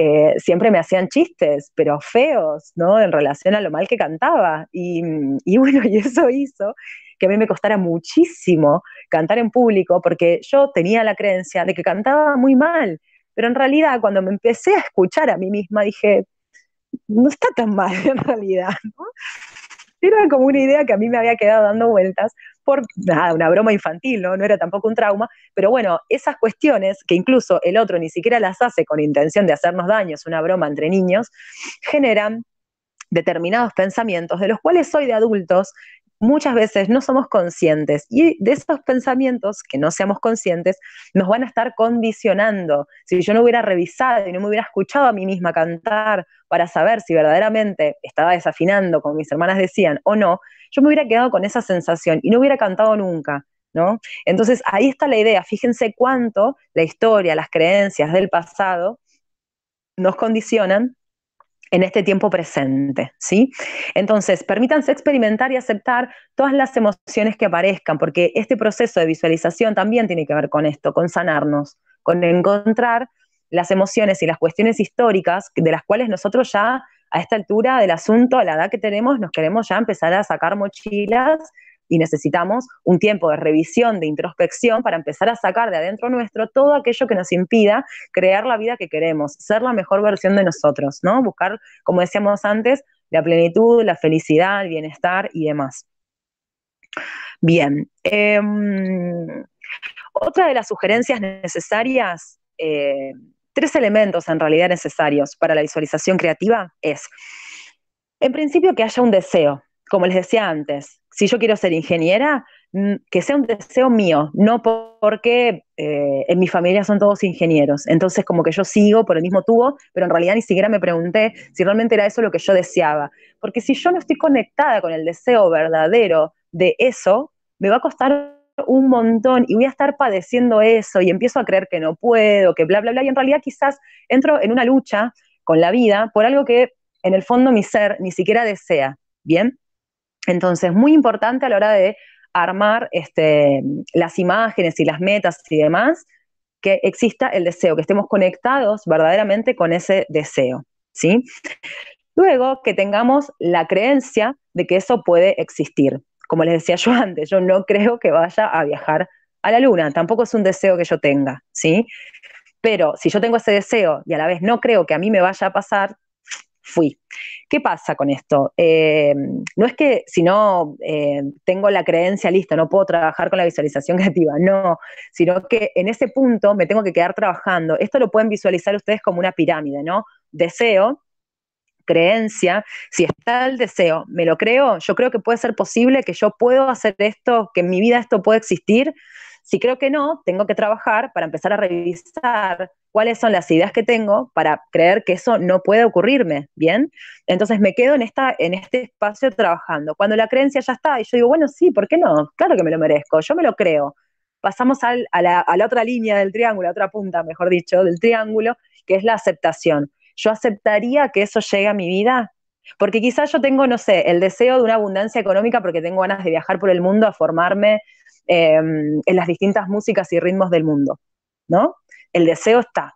eh, siempre me hacían chistes, pero feos, ¿no? En relación a lo mal que cantaba. Y, mm, y, bueno, <laughs> y eso hizo que a mí me costara muchísimo cantar en público, porque yo tenía la creencia de que cantaba muy mal, pero en realidad cuando me empecé a escuchar a mí misma dije, no está tan mal <laughs> en realidad, ¿no? Era como una idea que a mí me había quedado dando vueltas, una broma infantil, ¿no? No era tampoco un trauma, pero bueno, esas cuestiones que incluso el otro ni siquiera las hace con intención de hacernos daño, es una broma entre niños, generan determinados pensamientos de los cuales soy de adultos muchas veces no somos conscientes y de esos pensamientos que no seamos conscientes nos van a estar condicionando. Si yo no hubiera revisado y no me hubiera escuchado a mí misma cantar para saber si verdaderamente estaba desafinando, como mis hermanas decían, o no, yo me hubiera quedado con esa sensación y no hubiera cantado nunca. ¿No? Entonces ahí está la idea, fíjense cuánto la historia, las creencias del pasado nos condicionan en este tiempo presente, ¿sí? Entonces, permítanse experimentar y aceptar todas las emociones que aparezcan, porque este proceso de visualización también tiene que ver con esto, con sanarnos, con encontrar las emociones y las cuestiones históricas de las cuales nosotros ya a esta altura del asunto, a la edad que tenemos, nos queremos ya empezar a sacar mochilas y necesitamos un tiempo de revisión, de introspección para empezar a sacar de adentro nuestro todo aquello que nos impida crear la vida que queremos, ser la mejor versión de nosotros, ¿no? Buscar, como decíamos antes, la plenitud, la felicidad, el bienestar y demás. Bien. Em, otra de las sugerencias necesarias, eh, tres elementos en realidad necesarios para la visualización creativa es, en principio, que haya un deseo, como les decía antes, si yo quiero ser ingeniera, mm, que sea un deseo mío, no porque eh, en mi familia son todos ingenieros. Entonces, como que yo sigo por el mismo tubo, pero en realidad ni siquiera me pregunté si realmente era eso lo que yo deseaba. Porque si yo no estoy conectada con el deseo verdadero de eso, me va a costar un montón y voy a estar padeciendo eso y empiezo a creer que no puedo, que bla, bla, bla, y en realidad quizás entro en una lucha con la vida por algo que en el fondo mi ser ni siquiera desea, ¿bien? Entonces, muy importante a la hora de armar este, las imágenes y las metas y demás, que exista el deseo, que estemos conectados verdaderamente con ese deseo, ¿sí? Luego, que tengamos la creencia de que eso puede existir. Como les decía <laughs> yo antes, yo no creo que vaya a viajar a la luna, tampoco es un deseo que yo tenga, ¿sí? Pero si yo tengo ese deseo y a la vez no creo que a mí me vaya a pasar, fui. ¿Qué pasa con esto? Eh, no es que si no eh, tengo la creencia lista, no puedo trabajar con la visualización <laughs> creativa, no, sino que en ese punto me tengo que quedar trabajando. Esto lo pueden visualizar ustedes como una pirámide, ¿no? Deseo, creencia, si está el deseo, me lo creo, yo creo que puede ser posible, que yo puedo hacer esto, que en mi vida esto puede existir. Si creo que no, tengo que trabajar para empezar a revisar cuáles son las ideas que tengo para creer que eso no puede ocurrirme, ¿bien? Entonces me quedo en, esta, en este espacio trabajando. Cuando la creencia ya está, y yo digo, bueno, sí, ¿por qué no? Claro que me lo merezco, yo me lo creo. Pasamos a, la, otra línea del triángulo, a otra punta, mejor dicho, del triángulo, que es la aceptación. ¿Yo aceptaría que eso llegue a mi vida? Porque quizás yo tengo, no sé, el deseo de una abundancia económica porque tengo ganas de viajar por el mundo a formarme em, en las distintas músicas y ritmos del mundo, ¿no? el deseo está.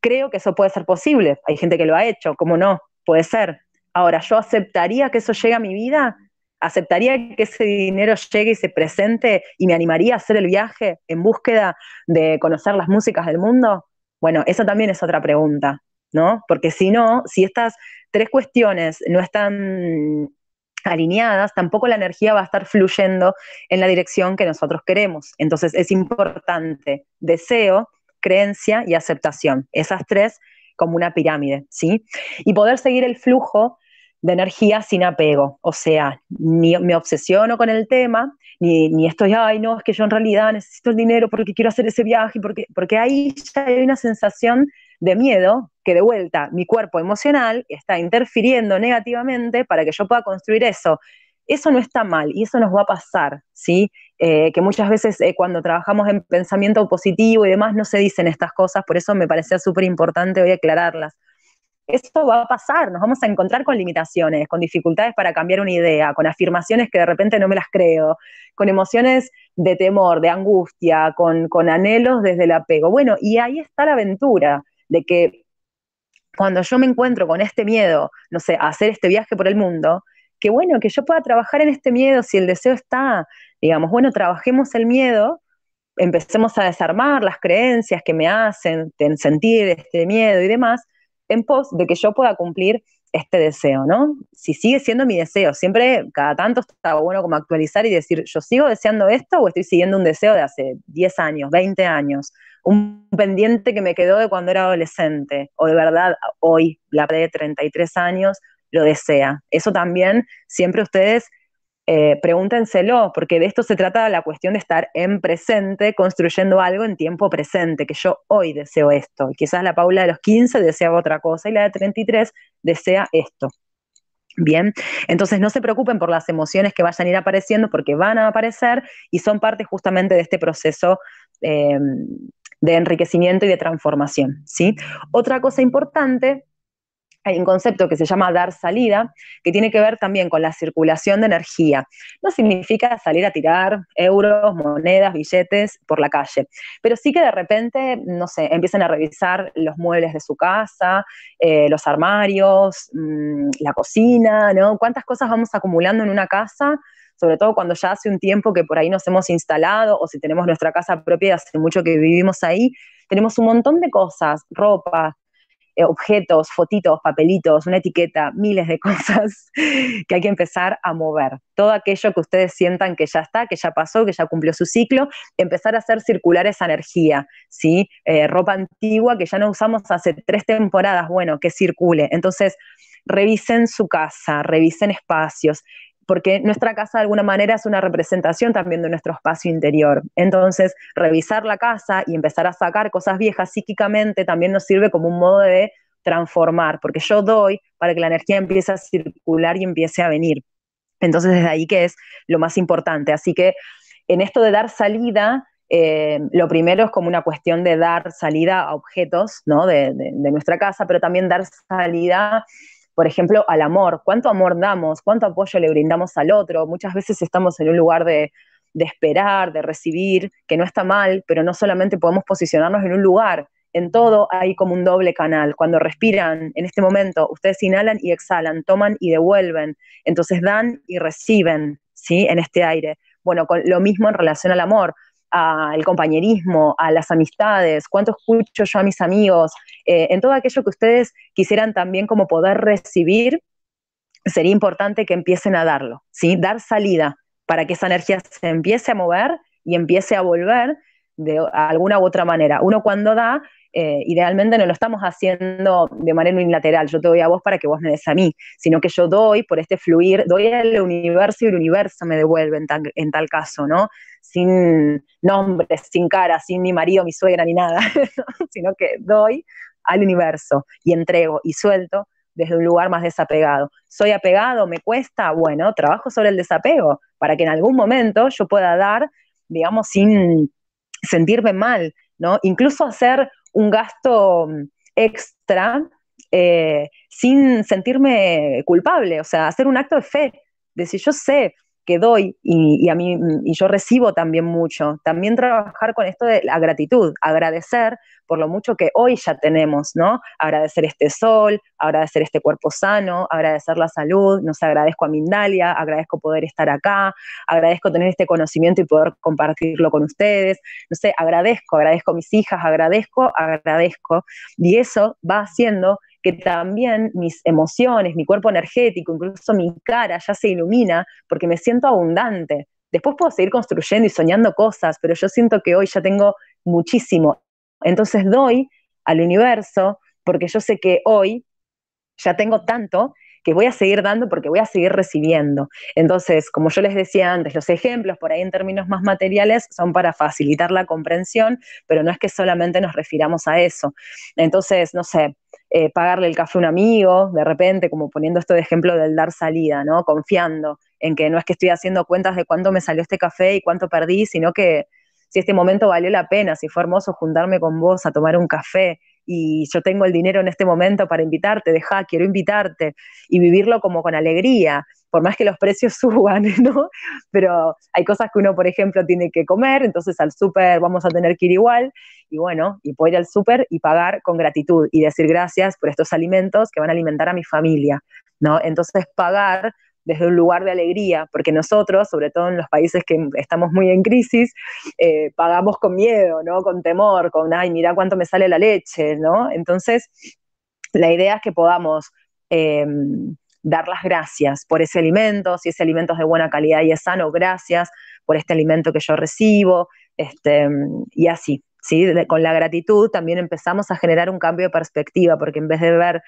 Creo que eso puede ser posible, hay gente que lo ha hecho, ¿cómo no? Puede ser. Ahora, ¿yo aceptaría que eso llegue a mi vida? ¿Aceptaría que ese dinero llegue y se presente y me animaría a hacer el viaje en búsqueda de conocer las músicas del mundo? Bueno, esa también es otra pregunta, ¿no? Porque si no, si estas tres cuestiones no están alineadas, tampoco la energía va a estar fluyendo en la dirección que nosotros queremos. Entonces es importante deseo creencia y aceptación. Esas tres como una pirámide, ¿sí? Y poder seguir el flujo de energía sin apego, o sea, ni me obsesiono con el tema, ni, estoy, ay, no, es que yo en realidad necesito el dinero porque quiero hacer ese viaje, porque, porque ahí ya hay una sensación de miedo que de vuelta mi cuerpo emocional está interfiriendo negativamente para que yo pueda construir eso. Eso no está mal y eso nos va a pasar, ¿sí? Eh, que muchas veces eh, cuando trabajamos en pensamiento positivo y demás no se dicen estas cosas, por eso me parecía súper importante hoy aclararlas. Esto va a pasar, nos vamos a encontrar con limitaciones, con dificultades para cambiar una idea, con afirmaciones que de repente no me las creo, con emociones de temor, de angustia, con, con anhelos desde el apego. Bueno, y ahí está la aventura de que cuando yo me encuentro con este miedo, no sé, a hacer este viaje por el mundo, que bueno, que yo pueda trabajar en este miedo si el deseo está, digamos, bueno, trabajemos el miedo, empecemos a desarmar las creencias que me hacen sentir este miedo y demás, en pos de que yo pueda cumplir este deseo, ¿no? Si sigue siendo mi deseo, siempre cada tanto está bueno como actualizar y decir, yo sigo deseando esto o estoy siguiendo un deseo de hace 10 años, 20 años, un pendiente que me quedó de cuando era adolescente, o de verdad hoy, la de 33 años, lo desea. Eso también siempre ustedes eh, pregúntenselo, porque de esto se trata la cuestión de estar en presente, construyendo algo en tiempo presente, que yo hoy deseo esto. Y quizás la Paula de los 15 desea otra cosa y la de 33 desea esto. Bien, entonces no se preocupen por las emociones que vayan a ir apareciendo, porque van a aparecer y son parte justamente de este proceso. Eh, de enriquecimiento y de transformación, ¿sí? Otra cosa importante hay un concepto que se llama dar salida, que tiene que ver también con la circulación de energía. No significa salir a tirar euros, monedas, billetes por la calle, pero sí que de repente, no sé, empiezan a revisar los muebles de su casa, eh, los armarios, mm, la cocina, ¿no? ¿Cuántas cosas vamos acumulando en una casa? sobre todo cuando ya hace un tiempo que por ahí nos hemos instalado o si tenemos nuestra casa propia hace mucho que vivimos ahí, tenemos un montón de cosas, ropa, eh, objetos, fotitos, papelitos, una etiqueta, miles de <laughs> cosas que hay que empezar a mover. Todo aquello que ustedes sientan que ya está, que ya pasó, que ya cumplió su ciclo, empezar a hacer circular esa energía, ¿sí? Eh, ropa antigua que ya no usamos hace tres temporadas, bueno, que circule. Entonces, revisen su casa, revisen espacios, porque nuestra casa de alguna manera es una representación también de nuestro espacio interior. Entonces, revisar la casa y empezar a sacar cosas viejas psíquicamente también nos sirve como un modo de transformar, porque yo doy para que la energía empiece a circular y empiece a venir. Entonces, desde ahí que es lo más importante. Así que en esto de dar salida, eh, lo primero es como una cuestión de dar salida a objetos ¿no? de, de nuestra casa, pero también dar salida por ejemplo, al amor. ¿Cuánto amor damos? ¿Cuánto apoyo le brindamos al otro? Muchas veces estamos en un lugar de, esperar, de recibir, que no está mal, pero no solamente podemos posicionarnos en un lugar, en todo hay como un doble canal. Cuando respiran, en este momento, ustedes inhalan y exhalan, toman y devuelven, entonces dan y reciben, ¿sí? En este aire. Bueno, con, lo mismo en relación al amor al compañerismo, a las amistades, cuánto escucho yo a mis amigos, eh, en todo aquello que ustedes quisieran también como poder recibir, sería importante que empiecen a darlo, ¿sí? Dar salida para que esa energía se empiece a mover y empiece a volver de alguna u otra manera. Uno cuando da eh, idealmente no lo estamos haciendo de manera unilateral, yo te doy a vos para que vos me des a mí, sino que yo doy por este fluir, doy al universo y el universo me devuelve en, tal, caso, ¿no? Sin nombres, sin cara, sin mi marido, mi suegra, ni nada, <laughs> sino que doy al universo y entrego y suelto desde un lugar más desapegado. ¿Soy apegado? ¿Me cuesta? Bueno, trabajo sobre el desapego para que en algún momento yo pueda dar, digamos, sin sentirme mal, ¿no? Incluso hacer un gasto mm, extra eh, sin sentirme culpable, o sea, hacer un acto de fe, de decir yo sé que doy y, a mí y yo recibo también mucho. También trabajar con esto de la gratitud, agradecer por lo mucho que hoy ya tenemos, ¿no? Agradecer este sol, agradecer este cuerpo sano, agradecer la salud, no sé, agradezco a Mindalia, agradezco poder estar acá, agradezco tener este conocimiento y poder compartirlo con ustedes, no sé, agradezco, agradezco a mis hijas, agradezco, agradezco, y eso va haciendo que también mis emociones, mi cuerpo energético, incluso mi cara ya se ilumina porque me siento abundante. Después puedo seguir construyendo y soñando cosas, pero yo siento que hoy ya tengo muchísimo. Entonces doy al universo porque yo sé que hoy ya tengo tanto que voy a seguir dando porque voy a seguir recibiendo. Entonces, como yo les decía antes, los ejemplos por ahí en términos más materiales son para facilitar la comprensión, pero no es que solamente nos refiramos a eso. Entonces, no sé, eh, pagarle el café a un amigo, de repente, como poniendo esto de ejemplo del dar salida, ¿no? Confiando en que no es que estoy haciendo cuentas de cuánto me salió este café y cuánto perdí, sino que si este momento valió la pena, si fue hermoso juntarme con vos a tomar un café, y yo tengo el dinero en este momento para invitarte, deja, quiero invitarte y vivirlo como con alegría, por más que los precios <laughs> suban, ¿no? Pero hay cosas que uno, por ejemplo, tiene que comer, entonces al súper vamos a tener que ir igual y bueno, y puedo ir al súper y pagar con gratitud y decir gracias por estos alimentos que van a alimentar a mi familia, ¿no? Entonces pagar desde un lugar de alegría, porque nosotros, sobre todo en los países que estamos muy en crisis, eh, pagamos con miedo, ¿no? Con temor, con, ay, mira cuánto me sale la leche, ¿no? Entonces, la idea es que podamos... Em, dar las gracias por ese alimento, si ese alimento es de buena calidad y es sano, gracias por este alimento que yo recibo, este, y así. ¿sí? con la gratitud también empezamos a generar un cambio de perspectiva, porque en vez de ver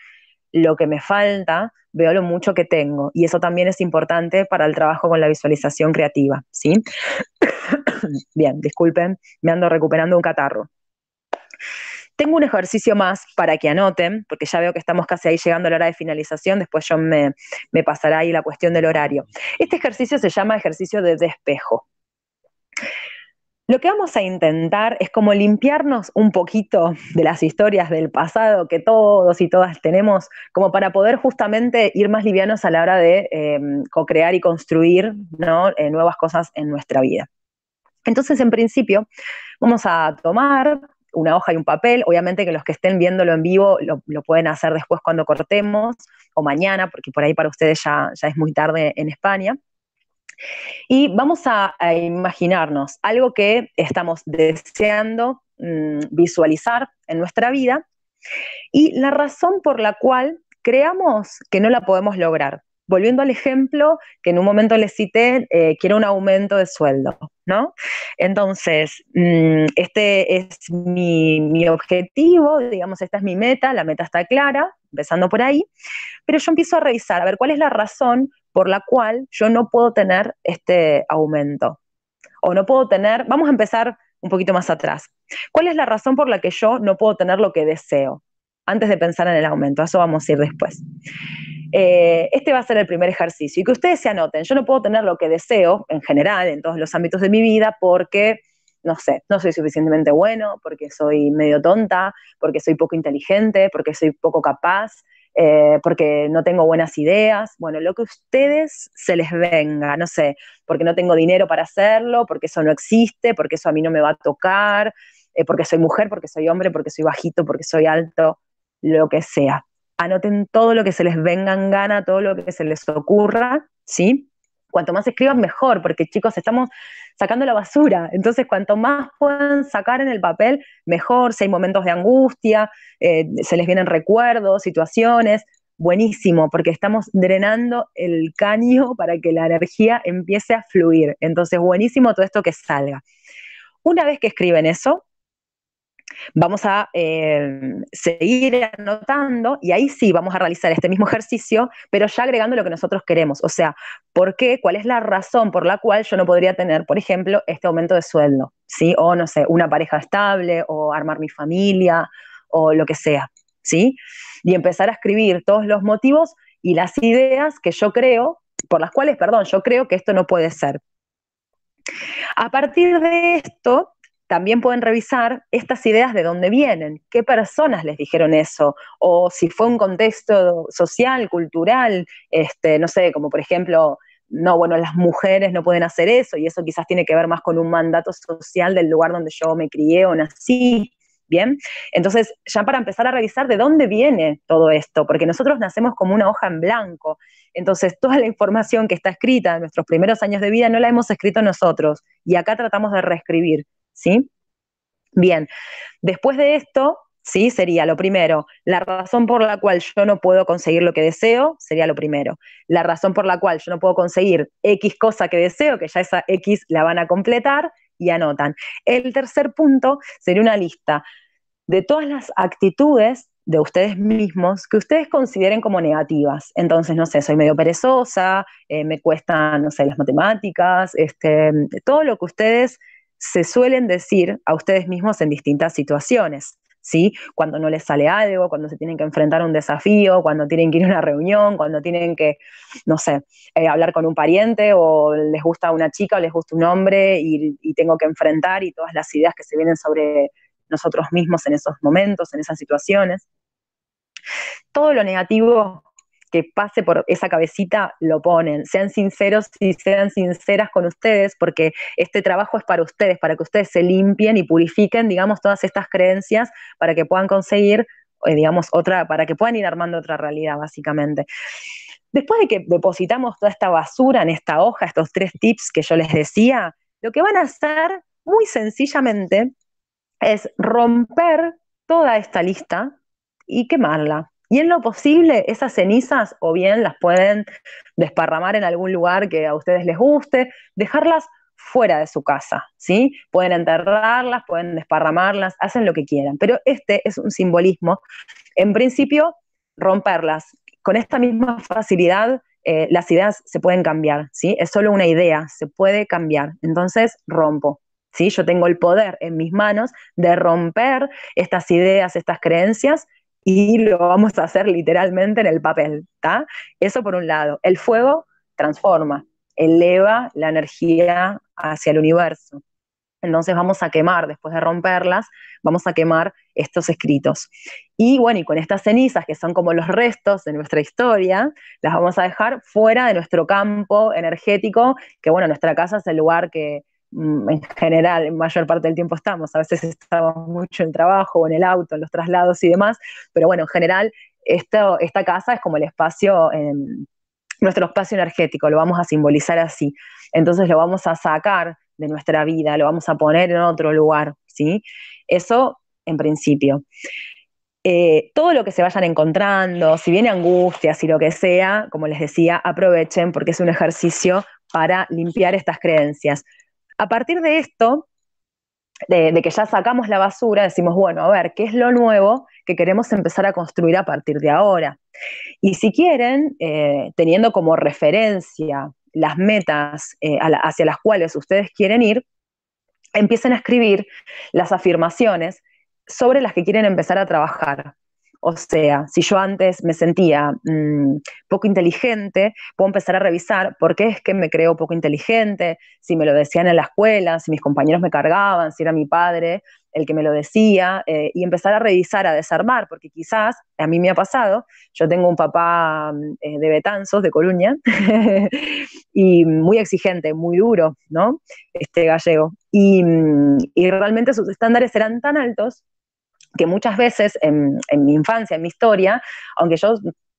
lo que me falta, veo lo mucho que tengo. Y eso también es importante para el trabajo con la visualización creativa, ¿sí? <coughs> Bien, disculpen, me ando recuperando un catarro. Tengo un ejercicio más para que anoten, porque ya veo que estamos casi ahí llegando a la hora de finalización, después yo me, me pasará ahí la cuestión del horario. Este ejercicio se llama ejercicio de despejo. Lo que vamos a intentar es como limpiarnos un poquito de las historias del pasado que todos y todas tenemos, como para poder justamente ir más livianos a la hora de em, co-crear y construir eh, nuevas cosas en nuestra vida. Entonces, en principio, vamos a tomar una hoja y un papel. Obviamente que los que estén viéndolo en vivo lo, pueden hacer después cuando cortemos o mañana, porque por ahí para ustedes ya es muy tarde en España. Y vamos a, imaginarnos algo que estamos deseando mm, visualizar en nuestra vida y la razón por la cual creamos que no la podemos lograr. Volviendo al ejemplo que en un momento les cité, eh, quiero un aumento de sueldo, ¿no? Entonces, mm, este es mi, mi objetivo, digamos, esta es mi meta, la meta está clara, empezando por ahí, pero yo empiezo a revisar, a ver, ¿cuál es la razón por la cual yo no puedo tener este aumento. O no puedo tener, vamos a empezar un poquito más atrás. ¿Cuál es la razón por la que yo no puedo tener lo que deseo? Antes de pensar en el aumento, a eso vamos a ir después. Eh, este va a ser el primer ejercicio. Y que ustedes se anoten, yo no puedo tener lo que deseo en general, en todos los ámbitos de mi vida, porque, no sé, no soy suficientemente bueno, porque soy medio tonta, porque soy poco inteligente, porque soy poco capaz, eh, porque no tengo buenas ideas, bueno, lo que ustedes se les venga, no sé, porque no tengo dinero para hacerlo, porque eso no existe, porque eso a mí no me va a tocar, eh, porque soy mujer, porque soy hombre, porque soy bajito, porque soy alto, lo que sea. Anoten todo lo que se les venga en gana, todo lo que se les ocurra, ¿sí? cuanto más escriban, mejor, porque chicos, estamos sacando la basura. Entonces, cuanto más puedan sacar en el papel, mejor. Si hay momentos de angustia, eh, se les vienen recuerdos, situaciones, buenísimo, porque estamos drenando el caño <laughs> para que la energía empiece a fluir. Entonces, buenísimo todo esto que salga. Una vez que escriben eso, vamos a em, seguir anotando y ahí sí vamos a realizar este mismo ejercicio, pero ya agregando lo que nosotros queremos. O sea, ¿por qué? ¿Cuál es la razón por la cual yo no podría tener, por ejemplo, este aumento de sueldo? ¿Sí? O no sé, una pareja estable, o armar mi familia, o lo que sea. ¿Sí? Y empezar a escribir todos los motivos y las ideas que yo creo, por las cuales, perdón, yo creo que esto no puede ser. A partir de esto, también pueden revisar estas ideas de dónde vienen, qué personas les dijeron eso, o si fue un contexto social, cultural, este, no sé, como por ejemplo, no, bueno, las mujeres no pueden hacer eso, y eso quizás tiene que ver más con un mandato social del lugar donde yo me crié o nací. Bien, entonces ya para empezar a revisar de dónde viene todo esto, porque nosotros nacemos como una hoja en blanco, entonces toda la información que está escrita en nuestros primeros años de vida no la hemos escrito nosotros y acá tratamos de reescribir, ¿sí? Bien, después de esto, ¿sí? Sería lo primero, la razón por la cual yo no puedo conseguir lo que deseo, sería lo primero. La razón por la cual yo no puedo conseguir X cosa que deseo, que ya esa X la van a completar y anotan. El tercer punto sería una lista de todas las actitudes de ustedes mismos que ustedes consideren como negativas. Entonces, no sé, soy medio perezosa, eh, me cuestan, no sé, las matemáticas, este, todo lo que ustedes se suelen decir a ustedes mismos en distintas situaciones. ¿Sí? Cuando no les sale algo, cuando se tienen que enfrentar a un desafío, cuando tienen que ir a una reunión, cuando tienen que, no sé, eh, hablar con un pariente o les gusta una chica o les gusta un hombre y, y tengo que enfrentar y todas las ideas que se vienen sobre nosotros mismos en esos momentos, en esas situaciones. Todo lo negativo que pase por esa cabecita lo ponen. Sean sinceros y sean sinceras con ustedes, porque este trabajo es para ustedes, para que ustedes se limpien y purifiquen, digamos, todas estas creencias para que puedan conseguir, eh, digamos, otra, para que puedan ir armando otra realidad, básicamente. Después de que depositamos toda esta basura en esta hoja, estos tres tips que yo les decía, lo que van a hacer muy sencillamente es romper toda esta lista y quemarla. Y en lo posible, esas cenizas o bien las pueden desparramar en algún lugar que a ustedes les guste, dejarlas fuera de su casa, ¿sí? Pueden enterrarlas, pueden desparramarlas, hacen lo que quieran, pero este es un simbolismo. En principio, romperlas. Con esta misma facilidad, eh, las ideas se pueden cambiar, ¿sí? Es solo una idea, se puede cambiar. Entonces, rompo. ¿Sí? Yo tengo el poder en mis manos de romper estas ideas, estas creencias y lo vamos a hacer literalmente en el papel, ¿está? Eso por un lado. El fuego transforma, eleva la energía hacia el universo. Entonces vamos a quemar, después de romperlas, vamos a quemar estos escritos. Y bueno, y con estas cenizas, que son como los restos de nuestra historia, las vamos a dejar fuera de nuestro campo energético, que bueno, nuestra casa es el lugar que, Mm, en general, en mayor parte del tiempo estamos. A veces estamos mucho en trabajo o en el auto, en los traslados y demás, pero bueno, en general, esta casa es como el espacio, nuestro espacio energético, lo vamos a simbolizar así. Entonces lo vamos a sacar de nuestra vida, lo vamos a poner en otro lugar, ¿sí? Eso en principio. Eh, todo lo que se vayan encontrando, si viene angustia, si lo que sea, como les decía, aprovechen porque es un ejercicio para limpiar estas creencias. A partir de esto, de, que ya sacamos la basura, decimos, bueno, a ver, ¿qué es lo nuevo que queremos empezar a construir a partir de ahora? Y si quieren, eh, teniendo como referencia las metas eh, hacia las cuales ustedes quieren ir, empiecen a escribir las afirmaciones sobre las que quieren empezar a trabajar. O sea, si yo antes me sentía mm, poco inteligente, puedo empezar a revisar por qué es que me creo poco inteligente, si me lo decían en la escuela, si mis compañeros me cargaban, si era mi padre el que me lo decía, eh, y empezar a revisar, a desarmar, porque quizás, a mí me ha pasado, yo tengo un papá mm, eh, de Betanzos, de Coruña, <laughs> y muy exigente, muy duro, ¿no? Este gallego. y mm, realmente sus estándares eran tan altos que muchas veces en, mi infancia, en mi historia, aunque yo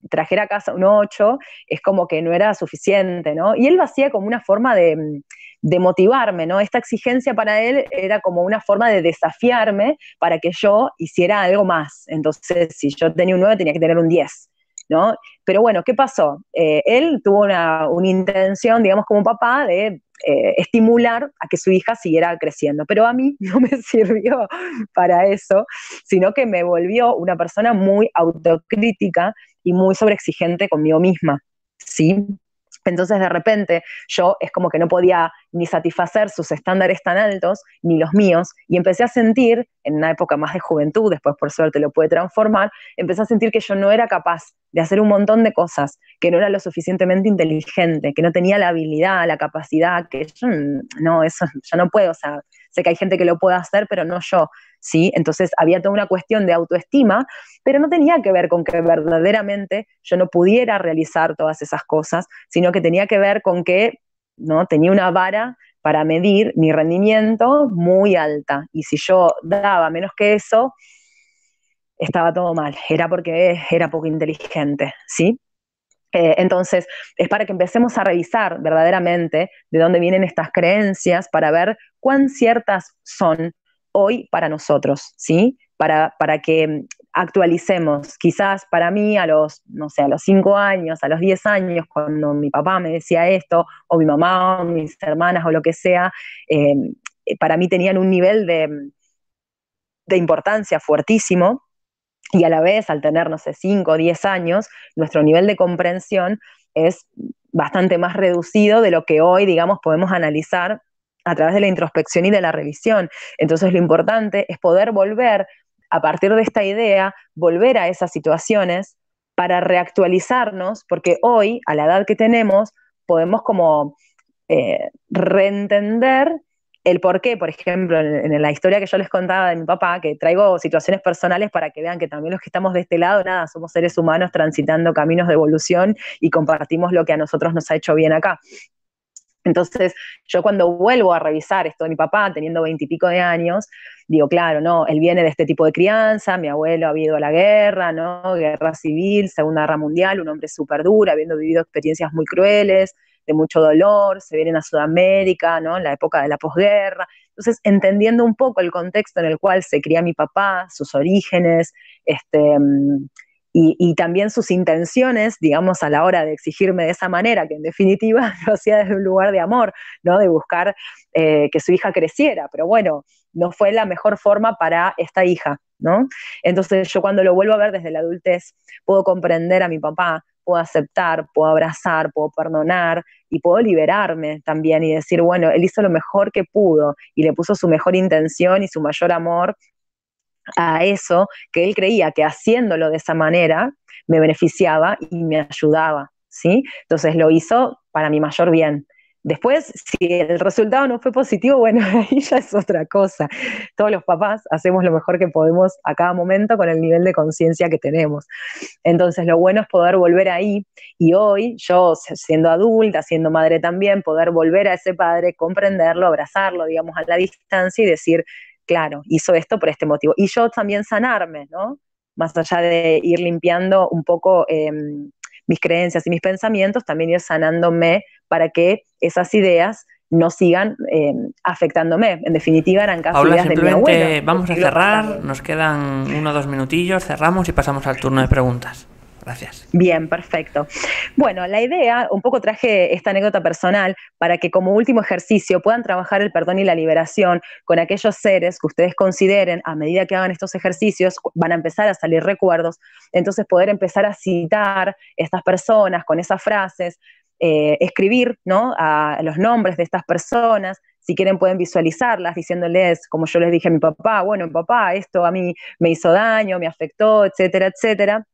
trajera a casa un 8, es como que no era suficiente, ¿no? Y él lo hacía como una forma de, de, motivarme, ¿no? Esta exigencia para él era como una forma de desafiarme para que yo hiciera algo más. Entonces, si yo tenía un 9, tenía que tener un 10. ¿no? Pero bueno, ¿qué pasó? Eh, él tuvo una, intención, digamos, como papá, de eh, estimular a que su hija siguiera creciendo, pero a mí <laughs> no me sirvió para eso, sino que me volvió una persona muy autocrítica y muy sobreexigente conmigo misma, ¿sí? Entonces de repente yo es como que no podía ni satisfacer sus estándares tan altos ni los míos y empecé a sentir, en una época más de juventud, después por suerte lo pude transformar, empecé a sentir que yo no era capaz de hacer un montón de cosas, que no era lo suficientemente inteligente, que no tenía la habilidad, la capacidad, que yo mm, no, eso yo no puedo, o sea, Sé que hay gente que lo puede hacer, pero no yo, ¿sí? Entonces había toda una cuestión de autoestima, pero no tenía que ver con que verdaderamente yo no pudiera realizar todas esas cosas, sino que tenía que ver con que, ¿no? Tenía una vara para medir mi rendimiento muy alta y si yo daba menos que eso, estaba todo mal, era porque era poco inteligente, ¿sí? Eh, entonces, es para que empecemos a revisar verdaderamente de dónde vienen estas creencias para ver cuán ciertas son hoy para nosotros, ¿sí? Para, que mm, actualicemos. Quizás para mí a los, no sé, a los cinco años, a los 10 años, cuando mi papá me decía esto, o mi mamá, o mis hermanas, o lo que sea, eh, para mí tenían un nivel de, mm, de importancia fuertísimo, y a la vez, al tener, no sé, 5 o 10 años, nuestro nivel de comprensión es bastante más reducido de lo que hoy, digamos, podemos analizar a través de la introspección y de la revisión. Entonces, lo importante es poder volver, a partir de esta idea, volver a esas situaciones para reactualizarnos, porque hoy, a la edad que tenemos, podemos como eh, reentender el por qué, por ejemplo, en, la historia que yo les contaba de mi papá, que traigo situaciones personales para que vean que también los que estamos de este lado, nada, somos seres humanos transitando caminos de evolución y compartimos lo que a nosotros nos ha hecho bien acá. Entonces, yo cuando vuelvo a revisar esto de mi papá, teniendo veintipico de años, digo, claro, no, él viene de este tipo de crianza, mi abuelo ha habido la guerra, ¿no? Guerra civil, Segunda Guerra Mundial, un hombre súper duro, habiendo vivido experiencias muy crueles, de mucho dolor, se vienen a Sudamérica, ¿no? En la época de la posguerra. Entonces, entendiendo un poco el contexto en el cual se cría mi papá, sus orígenes, este, y, también sus intenciones, digamos, a la hora de exigirme de esa manera, que en definitiva <laughs> lo hacía desde un lugar de amor, ¿no? De buscar eh, que su hija creciera, pero bueno, no fue la mejor forma para esta hija, ¿no? Entonces yo cuando lo vuelvo a ver desde la adultez, puedo comprender a mi papá, puedo aceptar, puedo abrazar, puedo perdonar y puedo liberarme también y decir, bueno, él hizo lo mejor que pudo y le puso su mejor intención y su mayor amor a eso que él creía que haciéndolo de esa manera me beneficiaba y me ayudaba, ¿sí? Entonces lo hizo para mi mayor bien. Después, si el resultado no fue positivo, <laughs> bueno, ahí ya es otra cosa. Todos los papás hacemos lo mejor que podemos a cada momento con el nivel de conciencia que tenemos. Entonces, lo bueno es poder volver ahí y hoy, yo siendo adulta, siendo madre también, poder volver a ese padre, comprenderlo, abrazarlo, digamos, a la distancia y decir, claro, hizo esto por este motivo. Y yo también sanarme, ¿no? Más allá de ir limpiando un poco em, mis creencias y mis pensamientos, también ir sanándome para que esas ideas no sigan eh, afectándome. En definitiva, eran casi de mi abuela. Vamos a cerrar, nos quedan uno o dos minutillos, cerramos y pasamos al turno de preguntas. Gracias. Bien, perfecto. Bueno, la idea, un poco traje esta anécdota personal para que como último ejercicio puedan trabajar el perdón y la liberación con aquellos seres que ustedes consideren, a medida que hagan estos ejercicios, van a empezar a salir recuerdos, entonces poder empezar a citar estas personas con esas frases, eh, escribir ¿no? a los nombres de estas personas, si quieren pueden visualizarlas diciéndoles, como yo les dije a mi papá, bueno, papá, esto a mí me hizo daño, me afectó, etcétera, etcétera.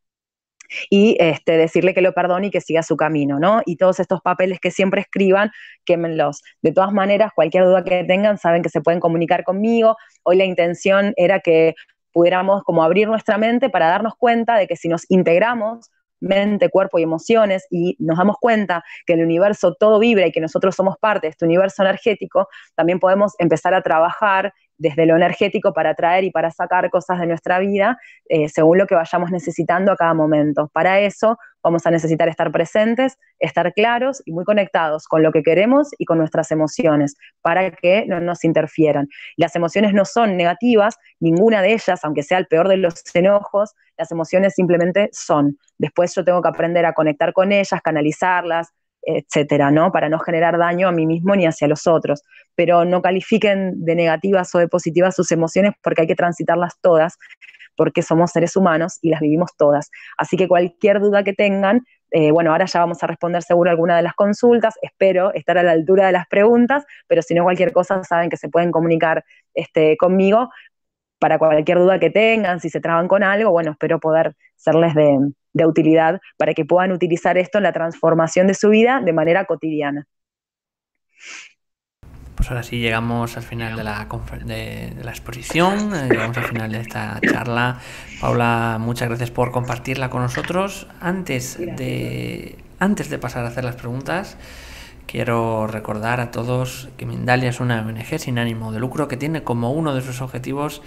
Y este, decirle que lo perdone y que siga su camino, ¿no? Y todos estos papeles que siempre escriban, quémenlos. De todas maneras, cualquier duda que tengan, saben que se pueden comunicar conmigo. Hoy la intención era que pudiéramos como abrir nuestra mente para darnos cuenta de que si nos integramos mente, cuerpo y emociones y nos damos cuenta que el universo todo vibra y que nosotros somos parte de este universo energético, también podemos empezar a trabajar desde lo energético para traer y para sacar cosas de nuestra vida eh, según lo que vayamos necesitando a cada momento. Para eso vamos a necesitar estar presentes, estar claros y muy conectados con lo que queremos y con nuestras emociones para que no nos interfieran. Las emociones no son negativas, ninguna de ellas, aunque sea el peor de los enojos, las emociones simplemente son. Después yo tengo que aprender a conectar con ellas, canalizarlas, etcétera, ¿no? Para no generar daño a mí mismo ni hacia los otros. Pero no califiquen de negativas o de positivas sus emociones porque hay que transitarlas todas, porque somos seres humanos y las vivimos todas. Así que cualquier duda que tengan, eh, bueno, ahora ya vamos a responder seguro alguna de las consultas, espero estar a la altura de las preguntas, pero si no cualquier cosa saben que se pueden comunicar este, conmigo para cualquier duda que tengan, si se traban con algo, bueno, espero poder serles de, de utilidad para que puedan utilizar esto en la transformación de su vida de manera cotidiana. Pues ahora sí llegamos al final de la, exposición, eh, llegamos al final de esta charla. Paula, muchas gracias por compartirla con nosotros. Antes de, antes de pasar a hacer las preguntas, Quiero recordar a todos que Mindalia es una ONG sin ánimo de lucro que tiene como uno de sus objetivos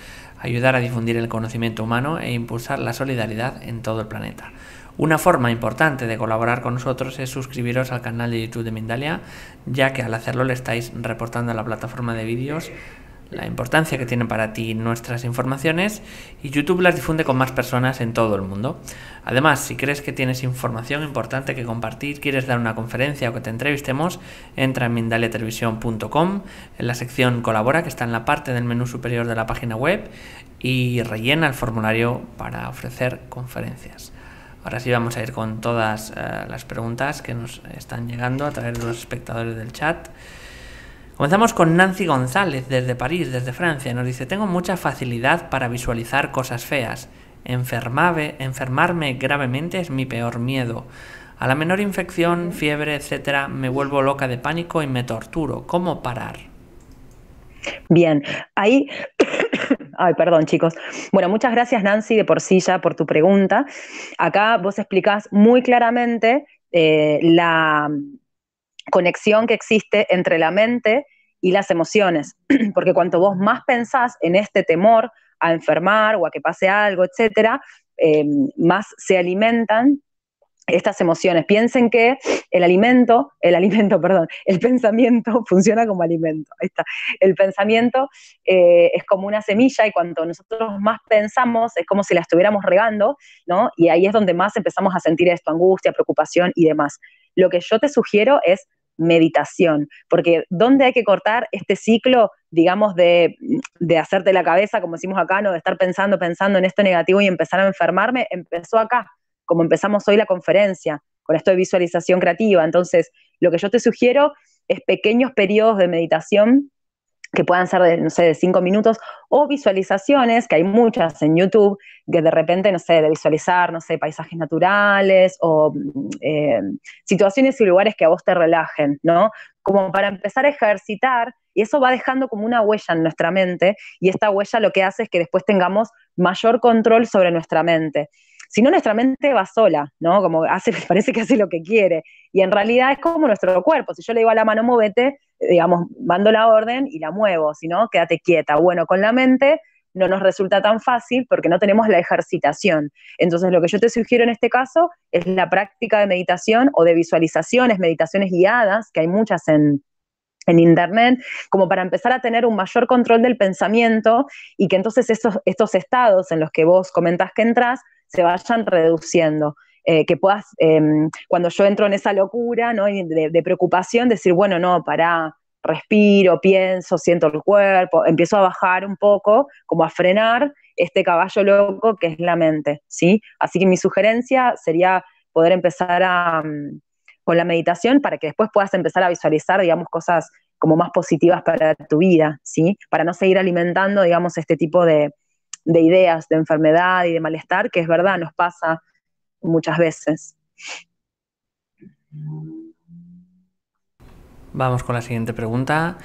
ayudar a difundir el conocimiento humano e impulsar la solidaridad en todo el planeta. Una forma importante de colaborar con nosotros es suscribiros al canal de YouTube de Mindalia, ya que al hacerlo le estáis reportando a la plataforma de vídeos la importancia que tienen para ti nuestras informaciones y YouTube las difunde con más personas en todo el mundo. Además, si crees que tienes información importante que compartir, quieres dar una conferencia o que te entrevistemos, entra en mindaletelevisión.com, en la sección Colabora, que está en la parte del menú superior de la página web, y rellena el formulario para ofrecer conferencias. Ahora sí vamos a ir con todas eh, las preguntas que nos están llegando a través de los espectadores del chat. Comenzamos con Nancy González desde París, desde Francia. Nos dice, tengo mucha facilidad para visualizar cosas feas. enfermarme gravemente es mi peor miedo. A la menor infección, fiebre, etcétera, me vuelvo loca de pánico y me torturo. ¿Cómo parar? Bien, ahí. <coughs> Ay, perdón, chicos. Bueno, muchas gracias, Nancy, de por sí ya por tu pregunta. Acá vos explicás muy claramente eh, la conexión que existe entre la mente y las emociones, <clears throat> porque cuanto vos más pensás en este temor a enfermar o a que pase algo, etcétera, em, más se alimentan estas emociones. Piensen que el alimento, el alimento, <laughs> perdón, el pensamiento <laughs> funciona como alimento. Ahí está. El pensamiento eh, es como una semilla y cuanto nosotros más pensamos es como si la estuviéramos regando, ¿no? Y ahí es donde más empezamos a sentir esta angustia, preocupación y demás. Lo que yo te sugiero es meditación, porque ¿dónde hay que cortar este ciclo, digamos, de, hacerte la cabeza, como decimos acá, de estar pensando, pensando en esto negativo y empezar a enfermarme? Empezó acá, como empezamos hoy la conferencia, con esto de visualización creativa. Entonces, lo que yo te sugiero es pequeños periodos de meditación que puedan ser de, no sé, de cinco minutos, o visualizaciones, que hay muchas en YouTube, que de repente, no sé, de visualizar, no sé, paisajes naturales o mm, eh, situaciones y lugares que a vos te relajen, ¿no? Como para empezar a ejercitar, y eso va dejando como una huella en nuestra mente, y esta huella lo que hace es que después tengamos mayor control sobre nuestra mente. Si no, nuestra mente va sola, ¿no? Como hace, <laughs> parece que hace lo que quiere. Y en realidad es como nuestro cuerpo. Si yo le digo a la mano, móvete, digamos, mando la orden y la muevo, sino quédate quieta. Bueno, con la mente no nos resulta tan fácil porque no tenemos la ejercitación. Entonces, lo que yo te sugiero en este caso es la práctica de meditación o de visualizaciones, meditaciones guiadas, que hay muchas en, Internet, como para empezar a tener un mayor control del pensamiento y que entonces estos estados en los que vos comentás que entras se vayan reduciendo. Eh, que puedas, em, cuando yo entro en esa locura ¿no? de, preocupación, decir, bueno, no, para respiro, pienso, siento el cuerpo, empiezo a bajar un poco, como a frenar este caballo loco que es la mente, ¿sí? Así que mi sugerencia sería poder empezar mm, con la meditación para que después puedas empezar a visualizar, digamos, cosas como más positivas para tu vida, ¿sí? Para no seguir alimentando, digamos, este tipo de, de ideas de enfermedad y de malestar, que es verdad, nos pasa muchas veces. Vamos con la siguiente pregunta.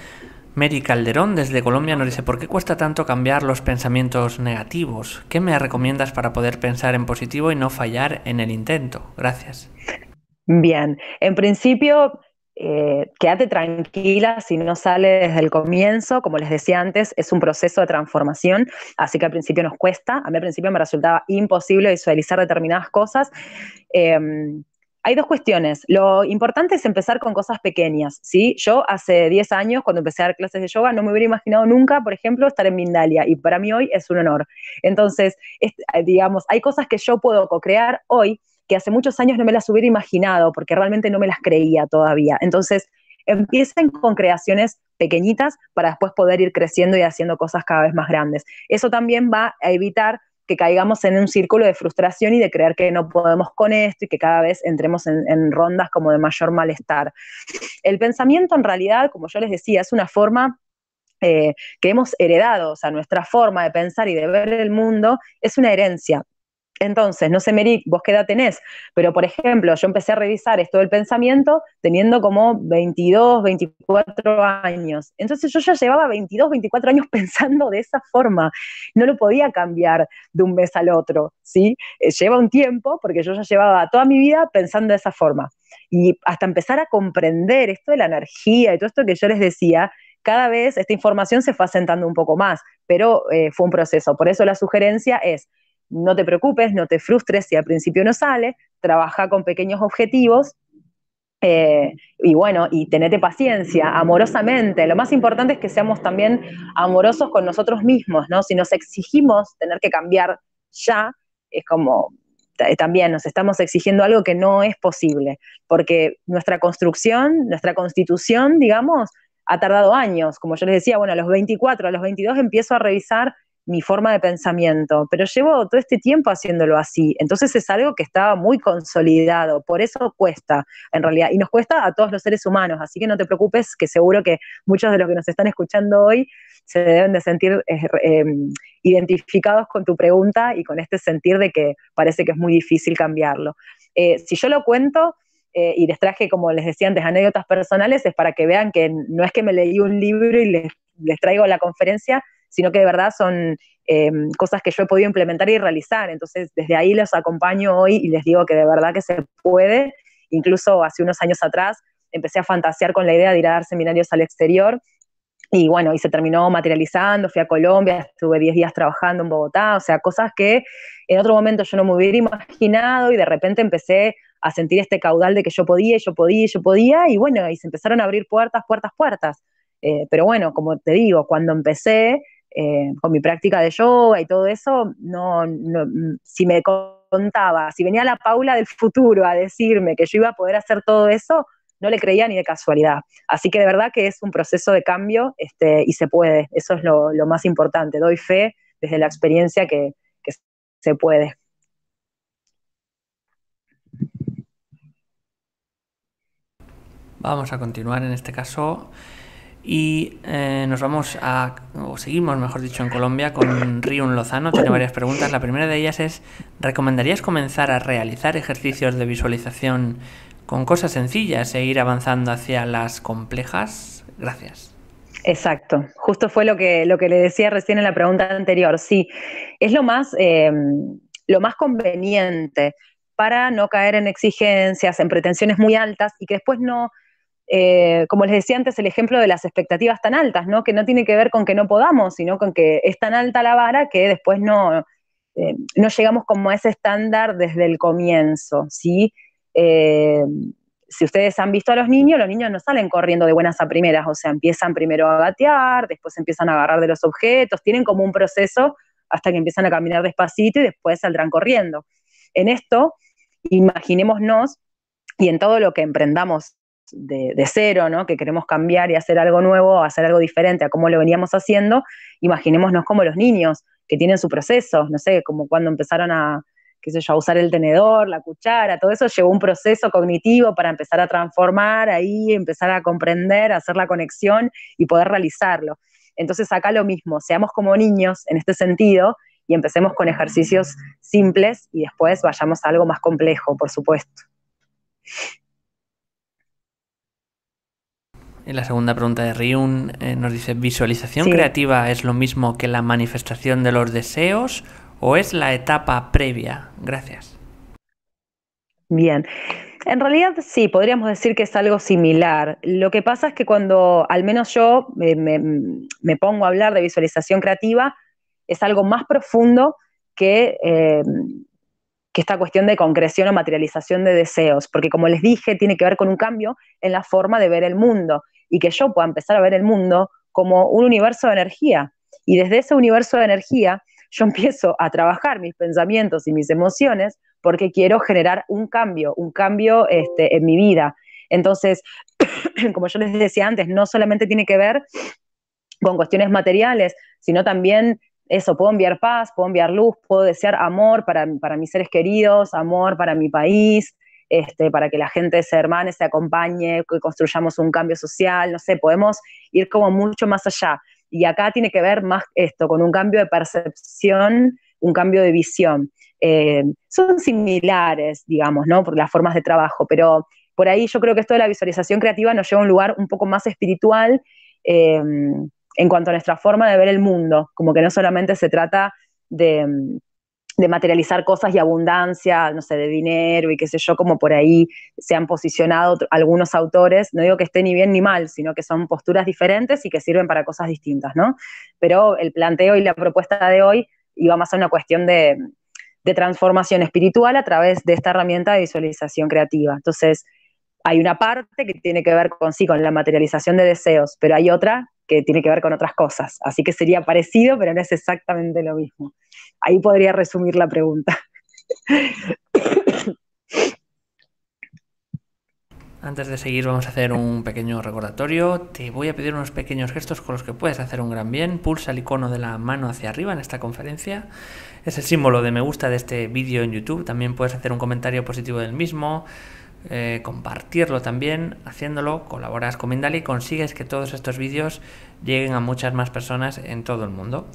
Mary Calderón desde Colombia nos dice, ¿por qué cuesta tanto cambiar los pensamientos negativos? ¿Qué me recomiendas para poder pensar en positivo y no fallar en el intento? Gracias. Bien, en principio eh, quédate tranquila si no sale desde el comienzo, como les decía antes, es un proceso de transformación, así que al principio nos cuesta, a mí al principio me resultaba imposible visualizar determinadas cosas. Em, hay dos cuestiones. Lo importante es empezar con cosas pequeñas, ¿sí? Yo hace 10 años, cuando empecé a dar clases de yoga, no me hubiera imaginado nunca, por ejemplo, estar en Mindalia, y para mí hoy es un honor. Entonces, eh, digamos, hay cosas que yo puedo co-crear hoy que hace muchos años no me las hubiera imaginado porque realmente no me las creía todavía. Entonces, empiecen con creaciones pequeñitas para después poder ir creciendo y haciendo cosas cada vez más grandes. Eso también va a evitar que caigamos en un círculo de frustración y de creer que no podemos con esto y que cada vez entremos en, rondas como de mayor malestar. El pensamiento en realidad, como yo les decía, es una forma eh, que hemos heredado, o sea, nuestra forma de pensar y de ver el mundo es una herencia. Entonces, no sé, Meri, vos qué edad tenés, pero por ejemplo, yo empecé a revisar esto del pensamiento teniendo como 22, 24 años. Entonces yo ya llevaba 22, 24 años <laughs> pensando de esa forma. No lo podía cambiar de un mes al otro, ¿sí? Eh, lleva un tiempo, porque yo ya llevaba toda mi vida pensando de esa forma. Y hasta empezar a comprender esto de la energía y todo esto que yo les decía, cada vez esta información se fue asentando un poco más, pero eh, fue un proceso. Por eso la sugerencia es no te preocupes, no te frustres si al principio no sale, trabaja con pequeños objetivos eh, y bueno, y tenete paciencia, amorosamente. Lo más importante es que seamos también amorosos con nosotros mismos, ¿no? Si nos exigimos tener que cambiar ya, es como eh, también nos estamos exigiendo algo que no es posible, porque nuestra construcción, nuestra constitución, digamos, ha tardado años. Como yo les decía, bueno, a los 24, a los 22 empiezo a revisar mi forma de pensamiento, pero llevo todo este tiempo haciéndolo así, entonces es algo que estaba muy consolidado, por eso cuesta en realidad, y nos cuesta a todos los seres humanos, así que no te preocupes, que seguro que muchos de los que nos están escuchando hoy se deben de sentir eh, em, identificados con tu pregunta y con este sentir de que parece que es muy difícil cambiarlo. Eh, si yo lo cuento, eh, y les traje, como les decía antes, anécdotas personales, es para que vean que no es que me leí un libro y les, les traigo la conferencia, sino que de verdad son em, cosas que yo he podido implementar y realizar. Entonces, desde ahí los acompaño hoy y les digo que de verdad que se puede. Incluso hace unos años atrás empecé a fantasear con la idea de ir a dar seminarios al exterior y bueno, y se terminó materializando, fui a Colombia, estuve 10 días trabajando en Bogotá, o sea, cosas que en otro momento yo no me hubiera imaginado y de repente empecé a sentir este caudal de que yo podía, yo podía, yo podía, y bueno, y se empezaron a abrir puertas, puertas, puertas. Eh, pero bueno, como te digo, cuando empecé, eh, con mi práctica de yoga y todo eso, no, si me contaba, si venía la Paula del futuro a decirme que yo iba a poder hacer todo eso, no le creía ni de casualidad. Así que de verdad que es un proceso de cambio este, y se puede, eso es lo, más importante, doy fe desde la experiencia que se puede. Vamos a continuar en este caso y eh, nos vamos a, o seguimos mejor dicho, en Colombia con Rion Lozano. Tiene varias preguntas. La primera de ellas es, ¿recomendarías comenzar a realizar ejercicios de visualización con cosas sencillas e ir avanzando hacia las complejas? Gracias. Exacto, justo fue lo que, lo que le decía recién en la pregunta anterior. Sí, es lo más, em, lo más conveniente para no caer en exigencias, en pretensiones muy altas y que después no, eh, como les decía antes, el ejemplo de las expectativas tan altas, Que no tiene que ver con que no podamos, sino con que es tan alta la vara que después no, eh, no llegamos como a ese estándar desde el comienzo, ¿sí? Eh, si ustedes han visto a los niños, los niños no salen corriendo de buenas a primeras, o sea, empiezan primero a gatear, después empiezan a agarrar de los objetos, tienen como un proceso hasta que empiezan a caminar despacito y después saldrán corriendo. En esto, imaginémonos y en todo lo que emprendamos de, cero, ¿no? que queremos cambiar y hacer algo nuevo, hacer algo diferente a cómo lo veníamos haciendo, imaginémonos como los niños que tienen su proceso, no sé, como cuando empezaron a, qué a usar el tenedor, la cuchara, todo eso llegó un proceso cognitivo para empezar a transformar ahí, empezar a comprender, hacer la conexión y poder realizarlo. Entonces acá lo mismo, seamos como niños en este sentido y empecemos con ejercicios simples y después vayamos a algo más complejo, por supuesto. En la segunda pregunta de Ryun eh, nos dice, ¿visualización creativa es lo mismo que la manifestación de los deseos o es la etapa previa? Gracias. Bien. En realidad sí, podríamos decir que es algo similar. Lo que pasa es que cuando al menos yo me, pongo a hablar de visualización creativa, es algo más profundo que eh, que esta cuestión de concreción o materialización de deseos, porque como les dije, tiene que ver con un cambio en la forma de ver el mundo y que yo pueda empezar a ver el mundo como un universo de energía. Y desde ese universo de energía yo <laughs> empiezo a trabajar mis pensamientos y mis emociones porque quiero generar un cambio, un cambio este, en mi vida. Entonces, <clears throat> como yo les decía antes, no solamente tiene que ver con cuestiones materiales, sino también eso, puedo enviar paz, puedo enviar luz, puedo desear amor para, mis seres queridos, amor para mi país, este, para que la gente se hermane, se acompañe, que construyamos un cambio social, no sé, podemos ir como mucho más allá. Y acá tiene que ver más esto, con un cambio de percepción, un cambio de visión. Eh, son similares, digamos, ¿no? Por las formas de trabajo, pero por ahí yo creo que esto de la visualización creativa nos lleva a un lugar un poco más espiritual. Eh, en cuanto a nuestra forma de ver el mundo, como que no solamente se trata de, materializar cosas y abundancia, no sé, de dinero y qué sé yo, como por ahí se han posicionado algunos autores, no digo que esté ni bien ni mal, sino que son posturas diferentes y que sirven para cosas distintas, ¿no? Pero el planteo y la propuesta de hoy iba más a una cuestión de, de transformación espiritual a través de esta herramienta de visualización creativa. Entonces, hay una parte que tiene que ver con sí, con la materialización de deseos, pero hay otra tiene que ver con otras cosas. Así que sería parecido, pero no es exactamente lo mismo. Ahí podría resumir la pregunta. Antes de seguir vamos a hacer un pequeño recordatorio. Te voy a pedir unos pequeños gestos con los que puedes hacer un gran bien. Pulsa el icono de la mano hacia arriba en esta conferencia. Es el símbolo de me gusta de este vídeo en YouTube. También puedes hacer un comentario positivo del mismo. Eh, compartirlo también, haciéndolo, colaboras con Mindali y consigues que todos estos vídeos lleguen a muchas más personas en todo el mundo.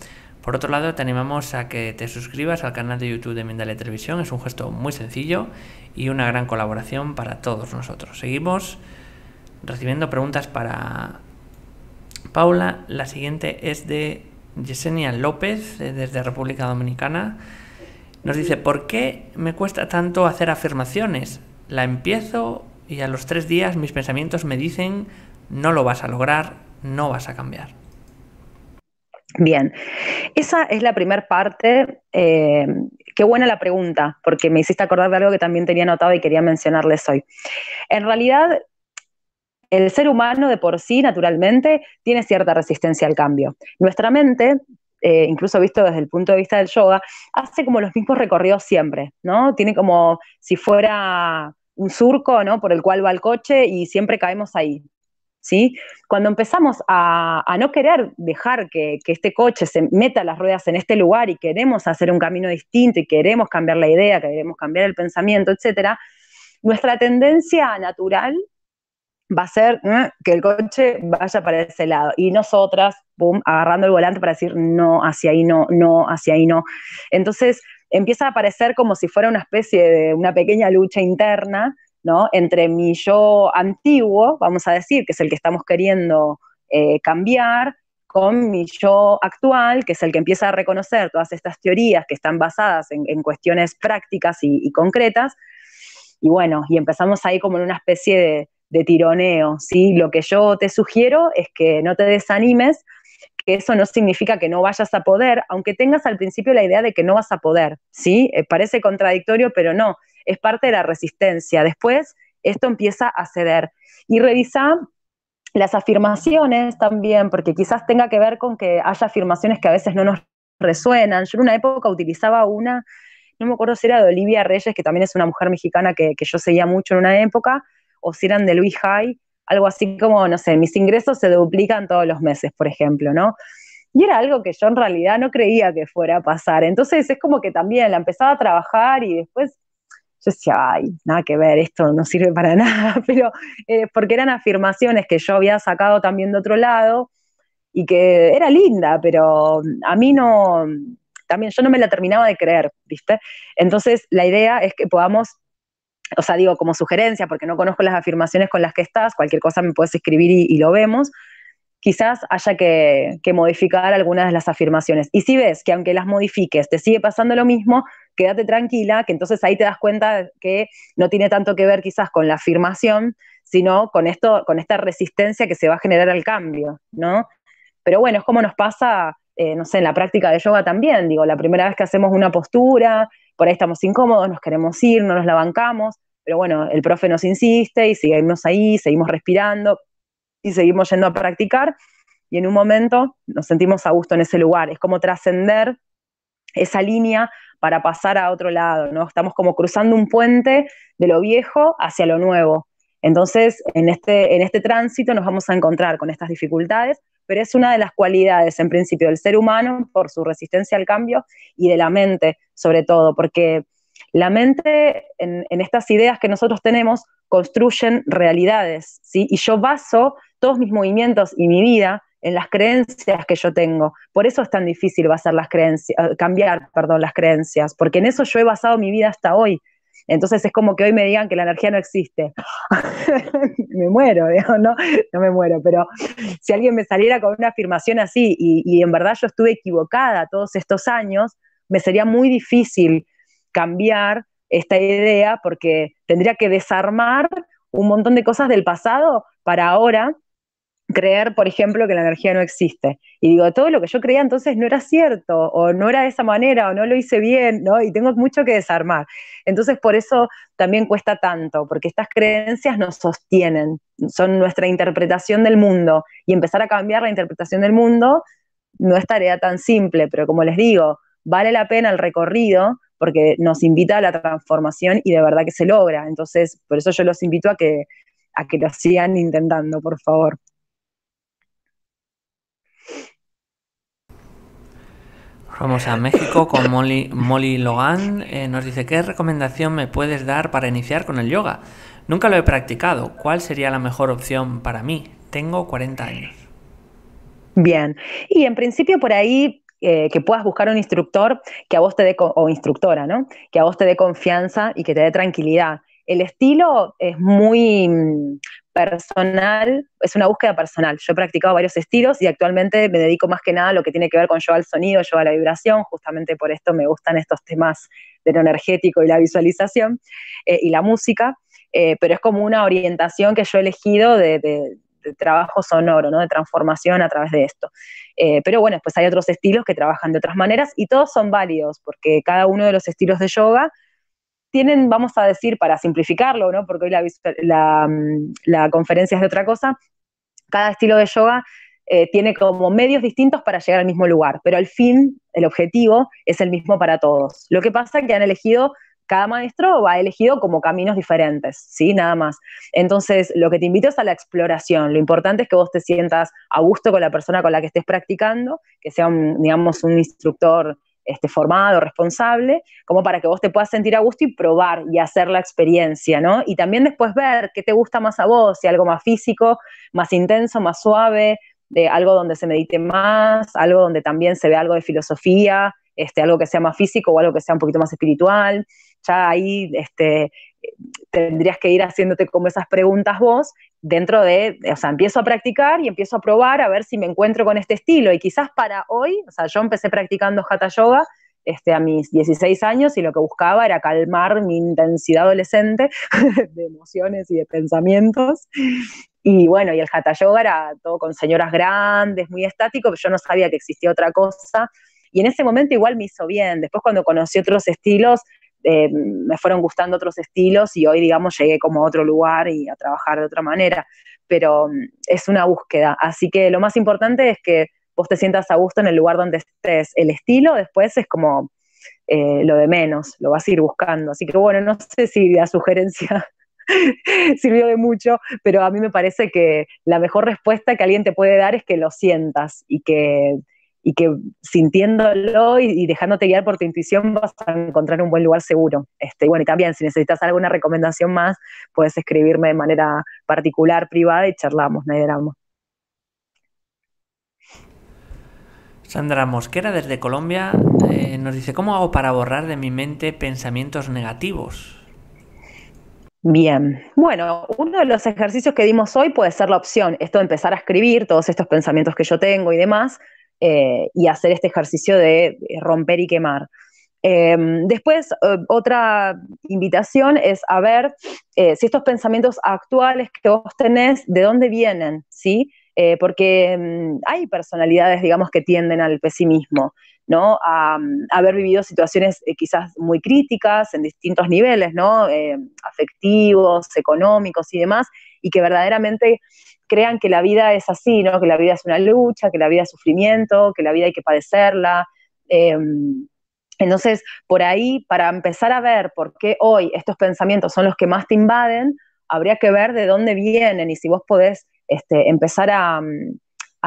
Por otro lado, te animamos a que te suscribas al canal de YouTube de Mindale Televisión, es un gesto muy sencillo y una gran colaboración para todos nosotros. Seguimos recibiendo preguntas para Paula. La siguiente es de Yesenia López, eh, desde República Dominicana. Nos dice, ¿por qué me cuesta tanto hacer afirmaciones? la empiezo y a los tres días mis pensamientos me dicen no lo vas a lograr, no vas a cambiar. Bien, esa es la primera parte. Eh, qué buena la pregunta, porque me hiciste acordar de algo que también tenía anotado y quería mencionarles hoy. En realidad, el ser humano de por sí, naturalmente, tiene cierta resistencia al cambio. Nuestra mente eh, incluso visto desde el punto de vista del yoga, hace como los mismos recorridos siempre, ¿no? Tiene como si fuera un surco, ¿no? Por el cual va el coche y siempre caemos ahí. ¿Sí? Cuando empezamos a, no querer dejar que, este coche se meta las ruedas en este lugar y queremos hacer un camino distinto y queremos cambiar la idea, queremos cambiar el pensamiento, etcétera, nuestra tendencia natural va a ser que el coche vaya para ese lado y nosotras agarrando el volante para decir no, hacia ahí no, no, hacia ahí no. Entonces empieza a aparecer como si fuera una especie de una pequeña lucha interna, ¿no? Entre mi yo antiguo, vamos a decir, que es el que estamos queriendo eh, cambiar, con mi yo actual, que es el que empieza a reconocer todas estas teorías que están basadas en, cuestiones prácticas y, concretas. Y bueno, y empezamos ahí como en una especie de, de tironeo, ¿sí? Lo que yo te sugiero es que no te desanimes, que eso no significa que no vayas a poder, aunque tengas al principio la idea de que no vas a poder, ¿sí? Eh, parece contradictorio, pero no, es parte de la resistencia. Después esto empieza a ceder. Y revisa las afirmaciones también, porque quizás tenga que ver con que haya afirmaciones que a veces no nos resuenan. Yo en una época utilizaba una, no me acuerdo si era de Olivia Reyes, que también es una mujer mexicana que, que yo seguía mucho en una época, o si eran de Luis Jai, algo así como, no sé, mis ingresos se duplican todos los meses, por ejemplo, ¿no? Y era algo que yo en realidad no creía que fuera a pasar. Entonces es como que también la empezaba a trabajar y después yo decía, ay, nada que ver, esto no sirve para <laughs> nada, pero eh, porque eran afirmaciones que yo había sacado también de otro lado y que era linda, pero a mí no, también yo no me la terminaba de creer, ¿viste? Entonces la idea es que podamos o sea, digo como sugerencia, porque no conozco las afirmaciones con las que estás, cualquier cosa me puedes escribir y, lo vemos, quizás haya que, modificar algunas de las afirmaciones. Y si ves que aunque las modifiques te sigue pasando lo mismo, quédate tranquila, que entonces ahí te das cuenta que no tiene tanto que ver quizás con la afirmación, sino con, esto, con esta resistencia que se va a generar al cambio, ¿no? Pero bueno, es como nos pasa, eh, no sé, en la práctica de yoga también, digo, la primera vez que hacemos una postura, por ahí estamos incómodos, nos queremos ir, no nos la bancamos, pero bueno, el profe nos insiste y seguimos ahí, seguimos respirando y seguimos yendo a practicar y en un momento nos sentimos a gusto en ese lugar. Es como trascender esa línea para pasar a otro lado, ¿no? Estamos como cruzando un puente de lo viejo hacia lo nuevo. Entonces, en este, en este tránsito nos vamos a encontrar con estas dificultades, pero es una de las cualidades en principio del ser humano por su resistencia al cambio y de la mente sobre todo, porque la mente en, estas ideas que nosotros tenemos construyen realidades, ¿sí? Y yo baso todos mis movimientos y mi vida en las creencias que yo tengo. Por eso es tan difícil basar las creencias, eh, cambiar, perdón, las creencias, porque en eso yo he basado mi vida hasta hoy. Entonces es como que hoy me digan que la energía no existe. <laughs> me muero, <laughs> no, no me muero, pero si alguien me saliera con una afirmación así y, y en verdad yo estuve equivocada todos estos años, me sería muy difícil cambiar esta idea porque tendría que desarmar un montón de cosas del pasado para ahora creer, por ejemplo, que la energía no existe. Y digo, todo lo que yo creía entonces no era cierto, o no era de esa manera, o no lo hice bien, ¿no? Y tengo mucho que desarmar. Entonces, por eso también cuesta tanto, porque estas creencias nos sostienen, son nuestra interpretación del mundo. Y empezar a cambiar la interpretación del mundo no es tarea tan simple, pero como les digo, vale la pena el recorrido porque nos invita a la transformación y de verdad que se logra. Entonces, por eso yo los invito a que, a que lo sigan intentando, por favor. Vamos a México con Molly, Logan. Eh, nos dice, ¿qué recomendación me puedes dar para iniciar con el yoga? Nunca lo he practicado. ¿Cuál sería la mejor opción para mí? Tengo 40 años. Bien. Y en principio por ahí eh, que puedas buscar un instructor que a vos te dé, o instructora, ¿no? Que a vos te dé confianza y que te dé tranquilidad el estilo es muy mm, personal, es una búsqueda personal. Yo he practicado varios estilos y actualmente me dedico más que nada a lo que tiene que ver con yoga al sonido, yo a la vibración, justamente por esto me gustan estos temas de lo energético y la visualización eh, y la música, eh, pero es como una orientación que yo he elegido de, trabajo sonoro, ¿no? de transformación a través de esto. Eh, pero bueno, pues hay otros estilos que trabajan de otras maneras y todos son válidos porque cada uno de los estilos de yoga vamos a decir, para simplificarlo, porque hoy mm, la, conferencia es de otra cosa, cada estilo de yoga eh, tiene como medios distintos para llegar al mismo lugar, pero al fin, el objetivo es el mismo para todos. Lo que pasa es que han elegido, cada maestro va elegido como caminos diferentes, ¿sí? Nada más. Entonces, lo que te invito es a la exploración. Lo importante es que vos te sientas a gusto con la persona con la que estés practicando, que sea, un, digamos, un instructor este, formado, responsable, como para que vos te puedas sentir a gusto y probar y hacer la experiencia, ¿no? Y también después ver qué te gusta más a vos, si algo más físico, más intenso, más suave, de algo donde se medite más, algo donde también se ve algo de filosofía, este, algo que sea más físico o algo que sea un poquito más espiritual. Ya ahí este, tendrías que ir haciéndote como esas preguntas vos dentro de, o sea, empiezo a practicar y empiezo a probar a ver si me encuentro con este estilo. Y quizás para hoy, o sea, yo empecé practicando hatha yoga este, a mis 16 años y lo que buscaba era calmar mi intensidad adolescente <laughs> de emociones y de pensamientos. Y bueno, y el hatha yoga era todo con señoras grandes, muy estático, pero yo no sabía que existía otra cosa. Y en ese momento igual me hizo bien. Después cuando conocí otros estilos, eh, me fueron gustando otros estilos y hoy, digamos, llegué como a otro lugar y a trabajar de otra manera. Pero mm, es una búsqueda. Así que lo más importante es que vos te sientas a gusto en el lugar donde estés. El estilo después es como eh, lo de menos, lo vas a ir buscando. Así que bueno, no sé si la sugerencia <laughs> sirvió de mucho, pero a mí me parece que la mejor respuesta que alguien te puede dar es que lo sientas y que y que sintiéndolo y, dejándote guiar por tu intuición vas a encontrar un buen lugar seguro. Este, y bueno, y también si necesitas alguna recomendación más, puedes escribirme de manera particular, privada y charlamos, no Sandra Mosquera desde Colombia eh, nos dice, ¿cómo hago para borrar de mi mente pensamientos negativos? Bien, bueno, uno de los ejercicios que dimos hoy puede ser la opción, esto de empezar a escribir todos estos pensamientos que yo tengo y demás, eh, y hacer este ejercicio de eh, romper y quemar. Em, después, eh, otra invitación es a ver si estos pensamientos actuales que vos tenés, de dónde vienen, ¿sí? porque em, hay personalidades, digamos, que tienden al pesimismo, ¿no? A, mm, haber vivido situaciones quizás muy críticas en distintos niveles, ¿no? Em, afectivos, económicos y demás, y que verdaderamente crean que la vida es así, ¿no? Que la vida es una lucha, que la vida es sufrimiento, que la vida hay que padecerla. Em, entonces, por ahí, para empezar a ver por qué hoy estos pensamientos son los que más te invaden, habría que ver de dónde vienen y si vos podés este, empezar a, mm,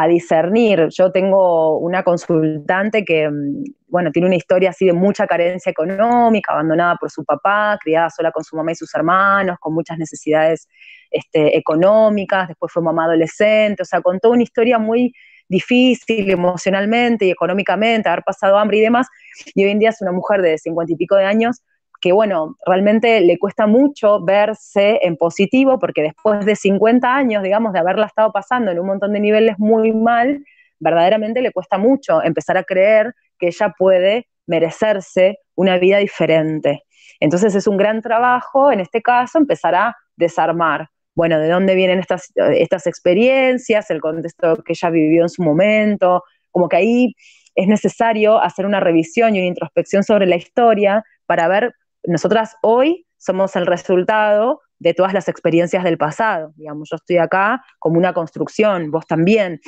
a discernir. Yo tengo una consultante que, mm, bueno, tiene una historia así de mucha carencia económica, abandonada por su papá, criada sola con su mamá y sus hermanos, con muchas necesidades este, económicas, después fue mamá adolescente, o sea, contó una historia muy difícil emocionalmente y económicamente, haber pasado hambre y demás, y hoy en día es una mujer de cincuenta y pico de años que, bueno, realmente le cuesta mucho verse en positivo porque después de 50 años, digamos, de haberla estado pasando en un montón de niveles muy mal, verdaderamente le cuesta mucho empezar a creer que ella puede merecerse una vida diferente. Entonces es un gran trabajo, en este caso, empezar a desarmar. Bueno, ¿de dónde vienen estas, estas experiencias? El contexto que ella vivió en su momento. Como que ahí es necesario hacer una revisión y una introspección sobre la historia para ver nosotras hoy somos el resultado de todas las experiencias del pasado. Digamos, yo estoy acá como una construcción, vos también.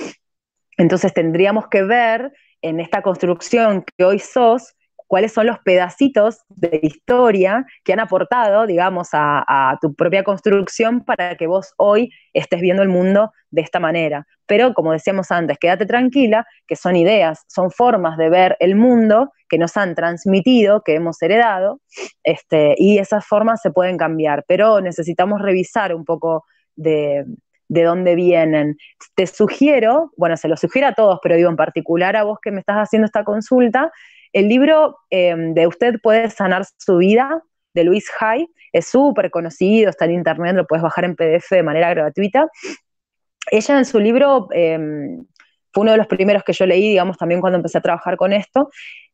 Entonces tendríamos que ver en esta construcción que hoy sos cuáles son los pedacitos de historia que han aportado, digamos, a, tu propia construcción para que vos hoy estés viendo el mundo de esta manera. Pero como decíamos antes, quédate tranquila, que son ideas, son formas de ver el mundo que nos han transmitido, que hemos heredado, este, y esas formas se pueden cambiar, pero necesitamos revisar un poco de, de dónde vienen. Te sugiero, bueno, se lo sugiero a todos, pero digo en particular a vos que me estás haciendo esta consulta, el libro em, de Usted puede sanar su vida, de Luis Hay, es súper conocido, está en internet, lo puedes bajar en PDF de manera gratuita. Ella en su libro em, fue uno de los primeros que yo leí, digamos, también cuando empecé a trabajar con esto.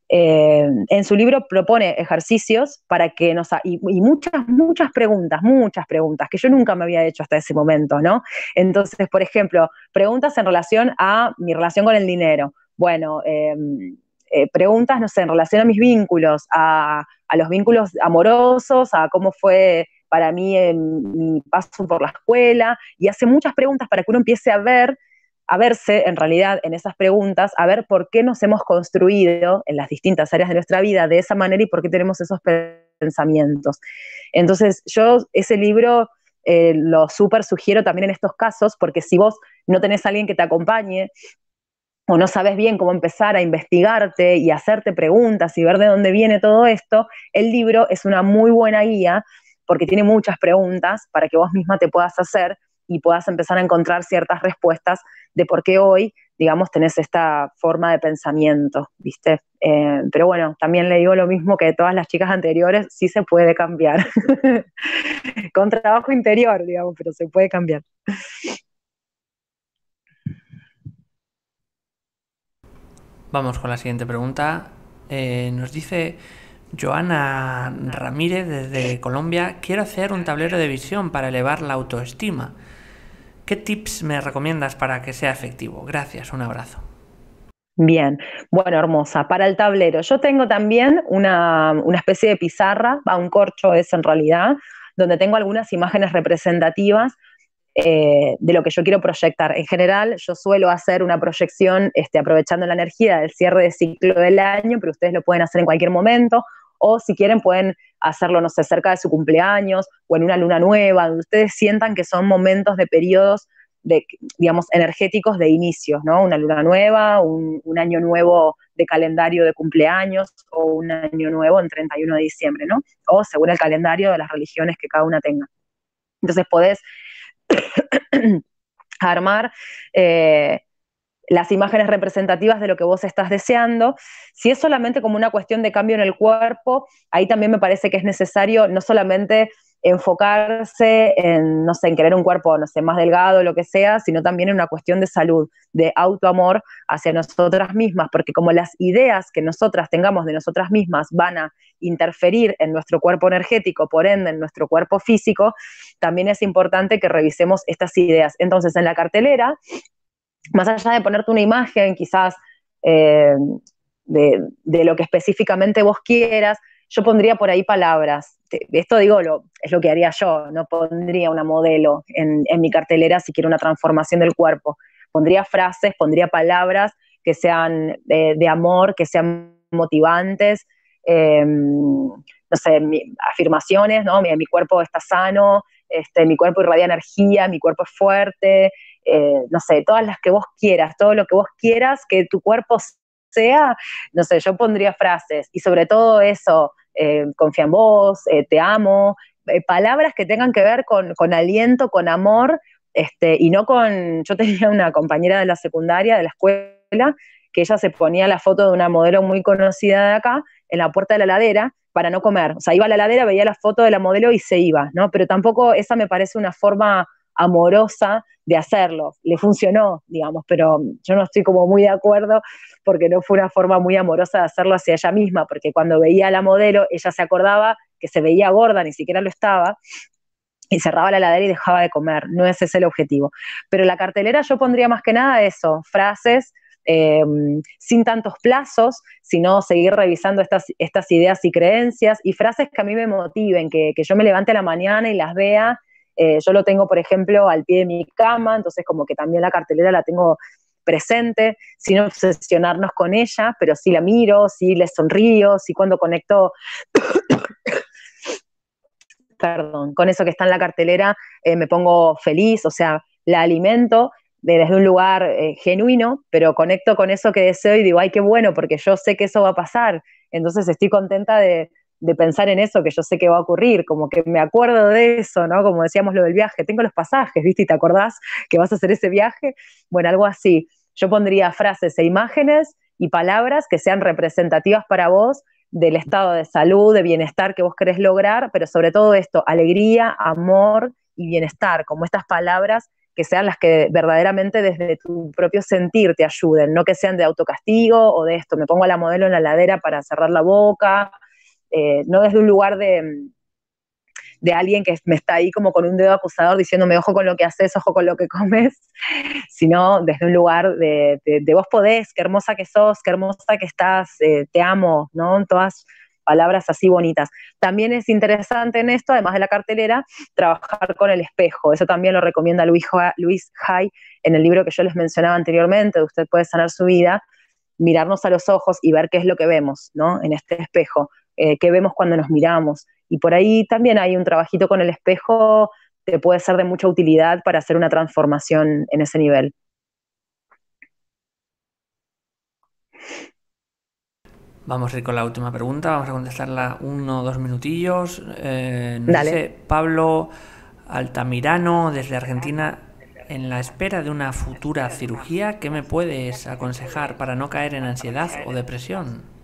Em, en su libro propone ejercicios para que nos... Y, y, muchas, muchas preguntas, muchas preguntas que yo nunca me había hecho hasta ese momento, ¿no? Entonces, por ejemplo, preguntas en relación a mi relación con el dinero. Bueno, eh, eh, preguntas, no sé, en relación a mis vínculos, a, los vínculos amorosos, a cómo fue para mí en mi paso por la escuela, y hace muchas preguntas para que uno empiece a ver, a verse en realidad en esas preguntas, a ver por qué nos hemos construido en las distintas áreas de nuestra vida de esa manera y por qué tenemos esos pensamientos. Entonces, yo ese libro eh, lo súper sugiero también en estos casos, porque si vos no tenés a alguien que te acompañe o no sabes bien cómo empezar a investigarte y hacerte preguntas y ver de dónde viene todo esto, el libro es una muy buena guía porque tiene muchas preguntas para que vos misma te puedas hacer y puedas empezar a encontrar ciertas respuestas de por qué hoy, digamos, tenés esta forma de pensamiento, ¿viste? Eh, pero bueno, también le digo lo mismo que de todas las chicas anteriores, sí se puede cambiar. <laughs> Con trabajo interior, digamos, pero se puede cambiar. Vamos con la siguiente pregunta. Eh, nos dice Joana Ramírez desde Colombia, quiero hacer un tablero de visión para elevar la autoestima. ¿Qué tips me recomiendas para que sea efectivo? Gracias, un abrazo. Bien, bueno, hermosa. Para el tablero, yo tengo también una, una especie de pizarra, va un corcho es en realidad, donde tengo algunas imágenes representativas eh, de lo que yo quiero proyectar. En general, yo suelo hacer una proyección este, aprovechando la energía del cierre de ciclo del año, pero ustedes lo pueden hacer en cualquier momento, o si quieren pueden hacerlo, no sé, cerca de su cumpleaños o en una luna nueva, donde ustedes sientan que son momentos de periodos, de, digamos, energéticos de inicios, ¿no? Una luna nueva, un, un año nuevo de calendario de cumpleaños o un año nuevo en 31 de diciembre, ¿no? O según el calendario de las religiones que cada una tenga. Entonces podés <coughs> armar eh, las imágenes representativas de lo que vos estás deseando. Si es solamente como una cuestión de cambio en el cuerpo, ahí también me parece que es necesario no solamente enfocarse en, no sé, en querer un cuerpo, no sé, más delgado, lo que sea, sino también en una cuestión de salud, de autoamor hacia nosotras mismas, porque como las ideas que nosotras tengamos de nosotras mismas van a interferir en nuestro cuerpo energético, por ende en nuestro cuerpo físico, también es importante que revisemos estas ideas. Entonces, en la cartelera, más allá de ponerte una imagen quizás eh, de, de lo que específicamente vos quieras, yo pondría por ahí palabras, esto digo, es lo que haría yo, no pondría una modelo en, mi cartelera si quiero una transformación del cuerpo. Pondría frases, pondría palabras que sean eh, de, amor, que sean motivantes, em, no sé, afirmaciones, ¿no? Mi, cuerpo está sano, este, mi cuerpo irradia energía, mi cuerpo es fuerte, eh, no sé, todas las que vos quieras, todo lo que vos quieras que tu cuerpo sea, no sé, yo pondría frases y sobre todo eso, eh, confía en vos, eh, te amo, eh, palabras que tengan que ver con, aliento, con amor, este, y no con, yo tenía una compañera de la secundaria, de la escuela, que ella se ponía la foto de una modelo muy conocida de acá en la puerta de la ladera para no comer. O sea, iba a la ladera, veía la foto de la modelo y se iba, ¿no? Pero tampoco esa me parece una forma amorosa de hacerlo. Le funcionó, digamos, pero yo no estoy como muy de acuerdo porque no fue una forma muy amorosa de hacerlo hacia ella misma, porque cuando veía a la modelo, ella se acordaba que se veía gorda, ni siquiera lo estaba, y cerraba la ladera y dejaba de comer. No ese es el objetivo. Pero la cartelera yo pondría más que nada eso, frases em, sin tantos plazos, sino seguir revisando estas, estas, ideas y creencias y frases que a mí me motiven, que, que yo me levante a la mañana y las vea eh, yo lo tengo, por ejemplo, al pie de mi cama, entonces como que también la cartelera la tengo presente, sin obsesionarnos con ella, pero sí la miro, sí le sonrío, sí cuando conecto, <coughs> perdón, con eso que está en la cartelera, eh, me pongo feliz, o sea, la alimento desde un lugar eh, genuino, pero conecto con eso que deseo y digo, ay, qué bueno, porque yo sé que eso va a pasar, entonces estoy contenta de, de pensar en eso que yo sé que va a ocurrir, como que me acuerdo de eso, ¿no? Como decíamos lo del viaje, tengo los pasajes, ¿viste? Y te acordás que vas a hacer ese viaje. Bueno, algo así. Yo pondría frases e imágenes y palabras que sean representativas para vos del estado de salud, de bienestar que vos querés lograr, pero sobre todo esto, alegría, amor y bienestar, como estas palabras que sean las que verdaderamente desde tu propio sentir te ayuden, no que sean de autocastigo o de esto, me pongo a la modelo en la ladera para cerrar la boca, eh, no desde un lugar de, mm, de alguien que me está ahí como con un dedo acusador diciéndome, ojo con lo que haces, ojo con lo que comes, <laughs> sino desde un lugar de, vos podés, qué hermosa que sos, qué hermosa que estás, eh, te amo, ¿no? Todas palabras así bonitas. También es interesante en esto, además de la cartelera, trabajar con el espejo. Eso también lo recomienda Luis, Jai Hay en el libro que yo les mencionaba anteriormente, Usted puede sanar su vida, mirarnos a los ojos y ver qué es lo que vemos, ¿no? En este espejo eh, que qué vemos cuando nos miramos. Y por ahí también hay un trabajito con el espejo que puede ser de mucha utilidad para hacer una transformación en ese nivel. Vamos a con la última pregunta, vamos a contestarla uno o dos minutillos. Eh, Pablo Altamirano desde Argentina, en la espera de una futura cirugía, ¿qué me puedes aconsejar para no caer en ansiedad o depresión?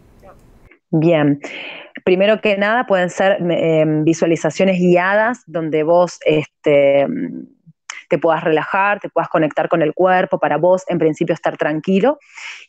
Bien. Primero que nada, pueden ser em, visualizaciones guiadas donde vos este, te puedas relajar, te puedas conectar con el cuerpo, para vos en principio estar tranquilo.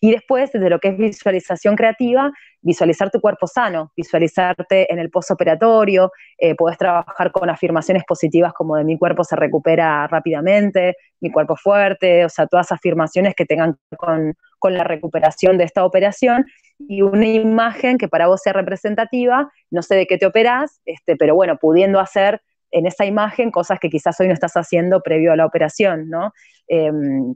Y después, desde lo que es visualización creativa, visualizar tu cuerpo sano, visualizarte en el postoperatorio, eh, podés trabajar con afirmaciones positivas como de mi cuerpo se recupera rápidamente, mi cuerpo fuerte, o sea, todas afirmaciones que tengan con con la recuperación de esta operación y una imagen que para vos sea representativa, no sé de qué te operás, este, pero bueno, pudiendo hacer en esa imagen cosas que quizás hoy no estás haciendo previo a la operación, ¿no? Em,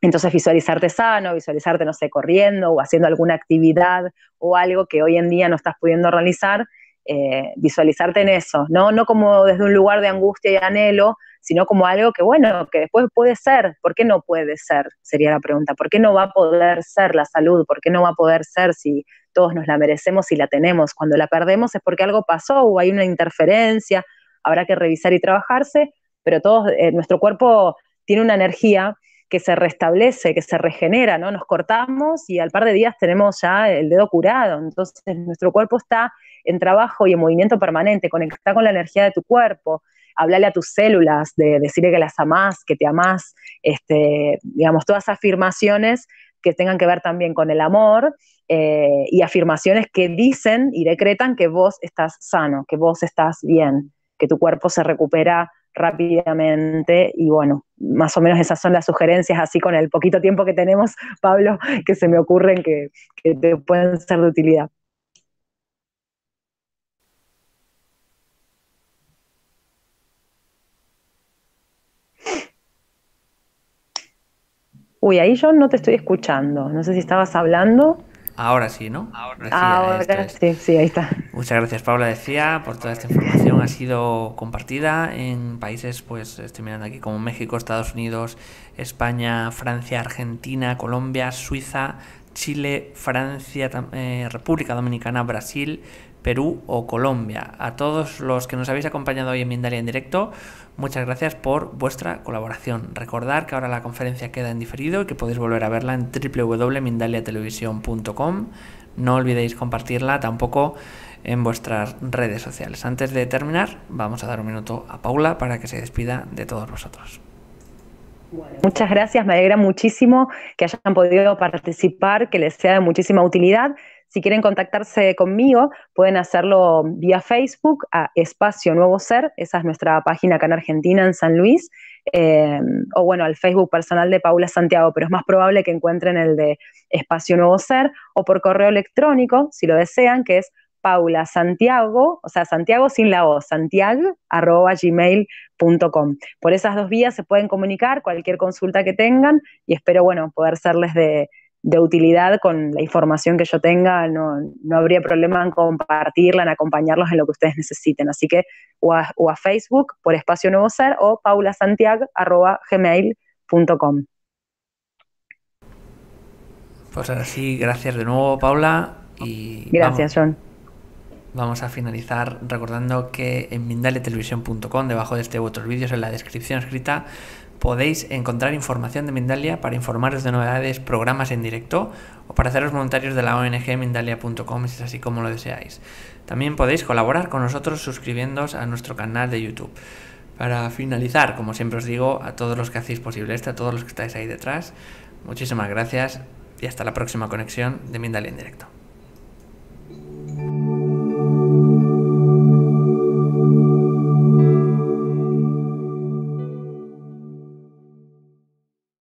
entonces visualizarte sano, visualizarte, no sé, corriendo o haciendo alguna actividad o algo que hoy en día no estás pudiendo realizar, eh, visualizarte en eso, ¿no? como desde un lugar de angustia y anhelo, sino como algo que, bueno, que después puede ser. ¿Por qué no puede ser? Sería la pregunta. ¿Por qué no va a poder ser la salud? ¿Por qué no va a poder ser si todos nos la merecemos y la tenemos? Cuando la perdemos es porque algo pasó o hay una interferencia, habrá que revisar y trabajarse, pero todos, eh, nuestro cuerpo tiene una energía que se restablece, que se regenera, ¿no? Nos cortamos y al par de días tenemos ya el dedo curado. Entonces, nuestro cuerpo está en trabajo y en movimiento permanente, conectar con la energía de tu cuerpo, hablarle a tus células, de decirle que las amás, que te amás, este, digamos, todas afirmaciones que tengan que ver también con el amor eh, y afirmaciones que dicen y decretan que vos estás sano, que vos estás bien, que tu cuerpo se recupera rápidamente y bueno, más o menos esas son las sugerencias, así con el poquito tiempo que tenemos, <laughs> Pablo, que se me ocurren que, te pueden ser de utilidad. Uy, ahí yo no te estoy escuchando, no sé si estabas hablando. Ahora sí, ¿no? Ahora, sí, sí, ahí está. Muchas gracias, Paula. Decía, por toda esta información. Ha sido compartida en países, pues estoy mirando aquí, como México, Estados Unidos, España, Francia, Argentina, Colombia, Suiza, Chile, Francia, eh, República Dominicana, Brasil, Perú o Colombia. A todos los que nos habéis acompañado hoy en Mindalia en directo, muchas gracias por vuestra colaboración. Recordar que ahora la conferencia queda en diferido y que podéis volver a verla en www.mindaliatelevisión.com. No olvidéis compartirla tampoco en vuestras redes sociales. Antes de terminar, vamos a dar un minuto a Paula para que se despida de todos vosotros. Muchas gracias, me alegra muchísimo que hayan podido participar, que les sea de muchísima utilidad. Si quieren contactarse conmigo, pueden hacerlo vía Facebook a Espacio Nuevo Ser, esa es nuestra página acá en Argentina, en San Luis, em, o bueno, al Facebook personal de Paula Santiago, pero es más probable que encuentren el de Espacio Nuevo Ser, o por correo electrónico, si lo desean, que es Paula Santiago, o sea, Santiago sin la O, santiago, Por esas dos vías se pueden comunicar cualquier consulta que tengan y espero, bueno, poder serles de, de utilidad con la información que yo tenga, no, habría problema en compartirla, en acompañarlos en lo que ustedes necesiten. Así que o a, Facebook por Espacio Nuevo Ser o paulasantiag.gmail.com. Pues ahora sí, gracias de nuevo Paula. Y gracias John. Vamos a finalizar recordando que en mindaletelevisión.com, debajo de este u otros vídeos, en la descripción escrita, podéis encontrar información de Mindalia para informaros de novedades, programas en directo o para haceros voluntarios de la ONG mindalia.com si es así como lo deseáis. También podéis colaborar con nosotros suscribiéndoos a nuestro canal de YouTube. Para finalizar, como siempre os digo, a todos los que hacéis posible esto, a todos los que estáis ahí detrás, muchísimas gracias y hasta la próxima conexión de Mindalia en directo.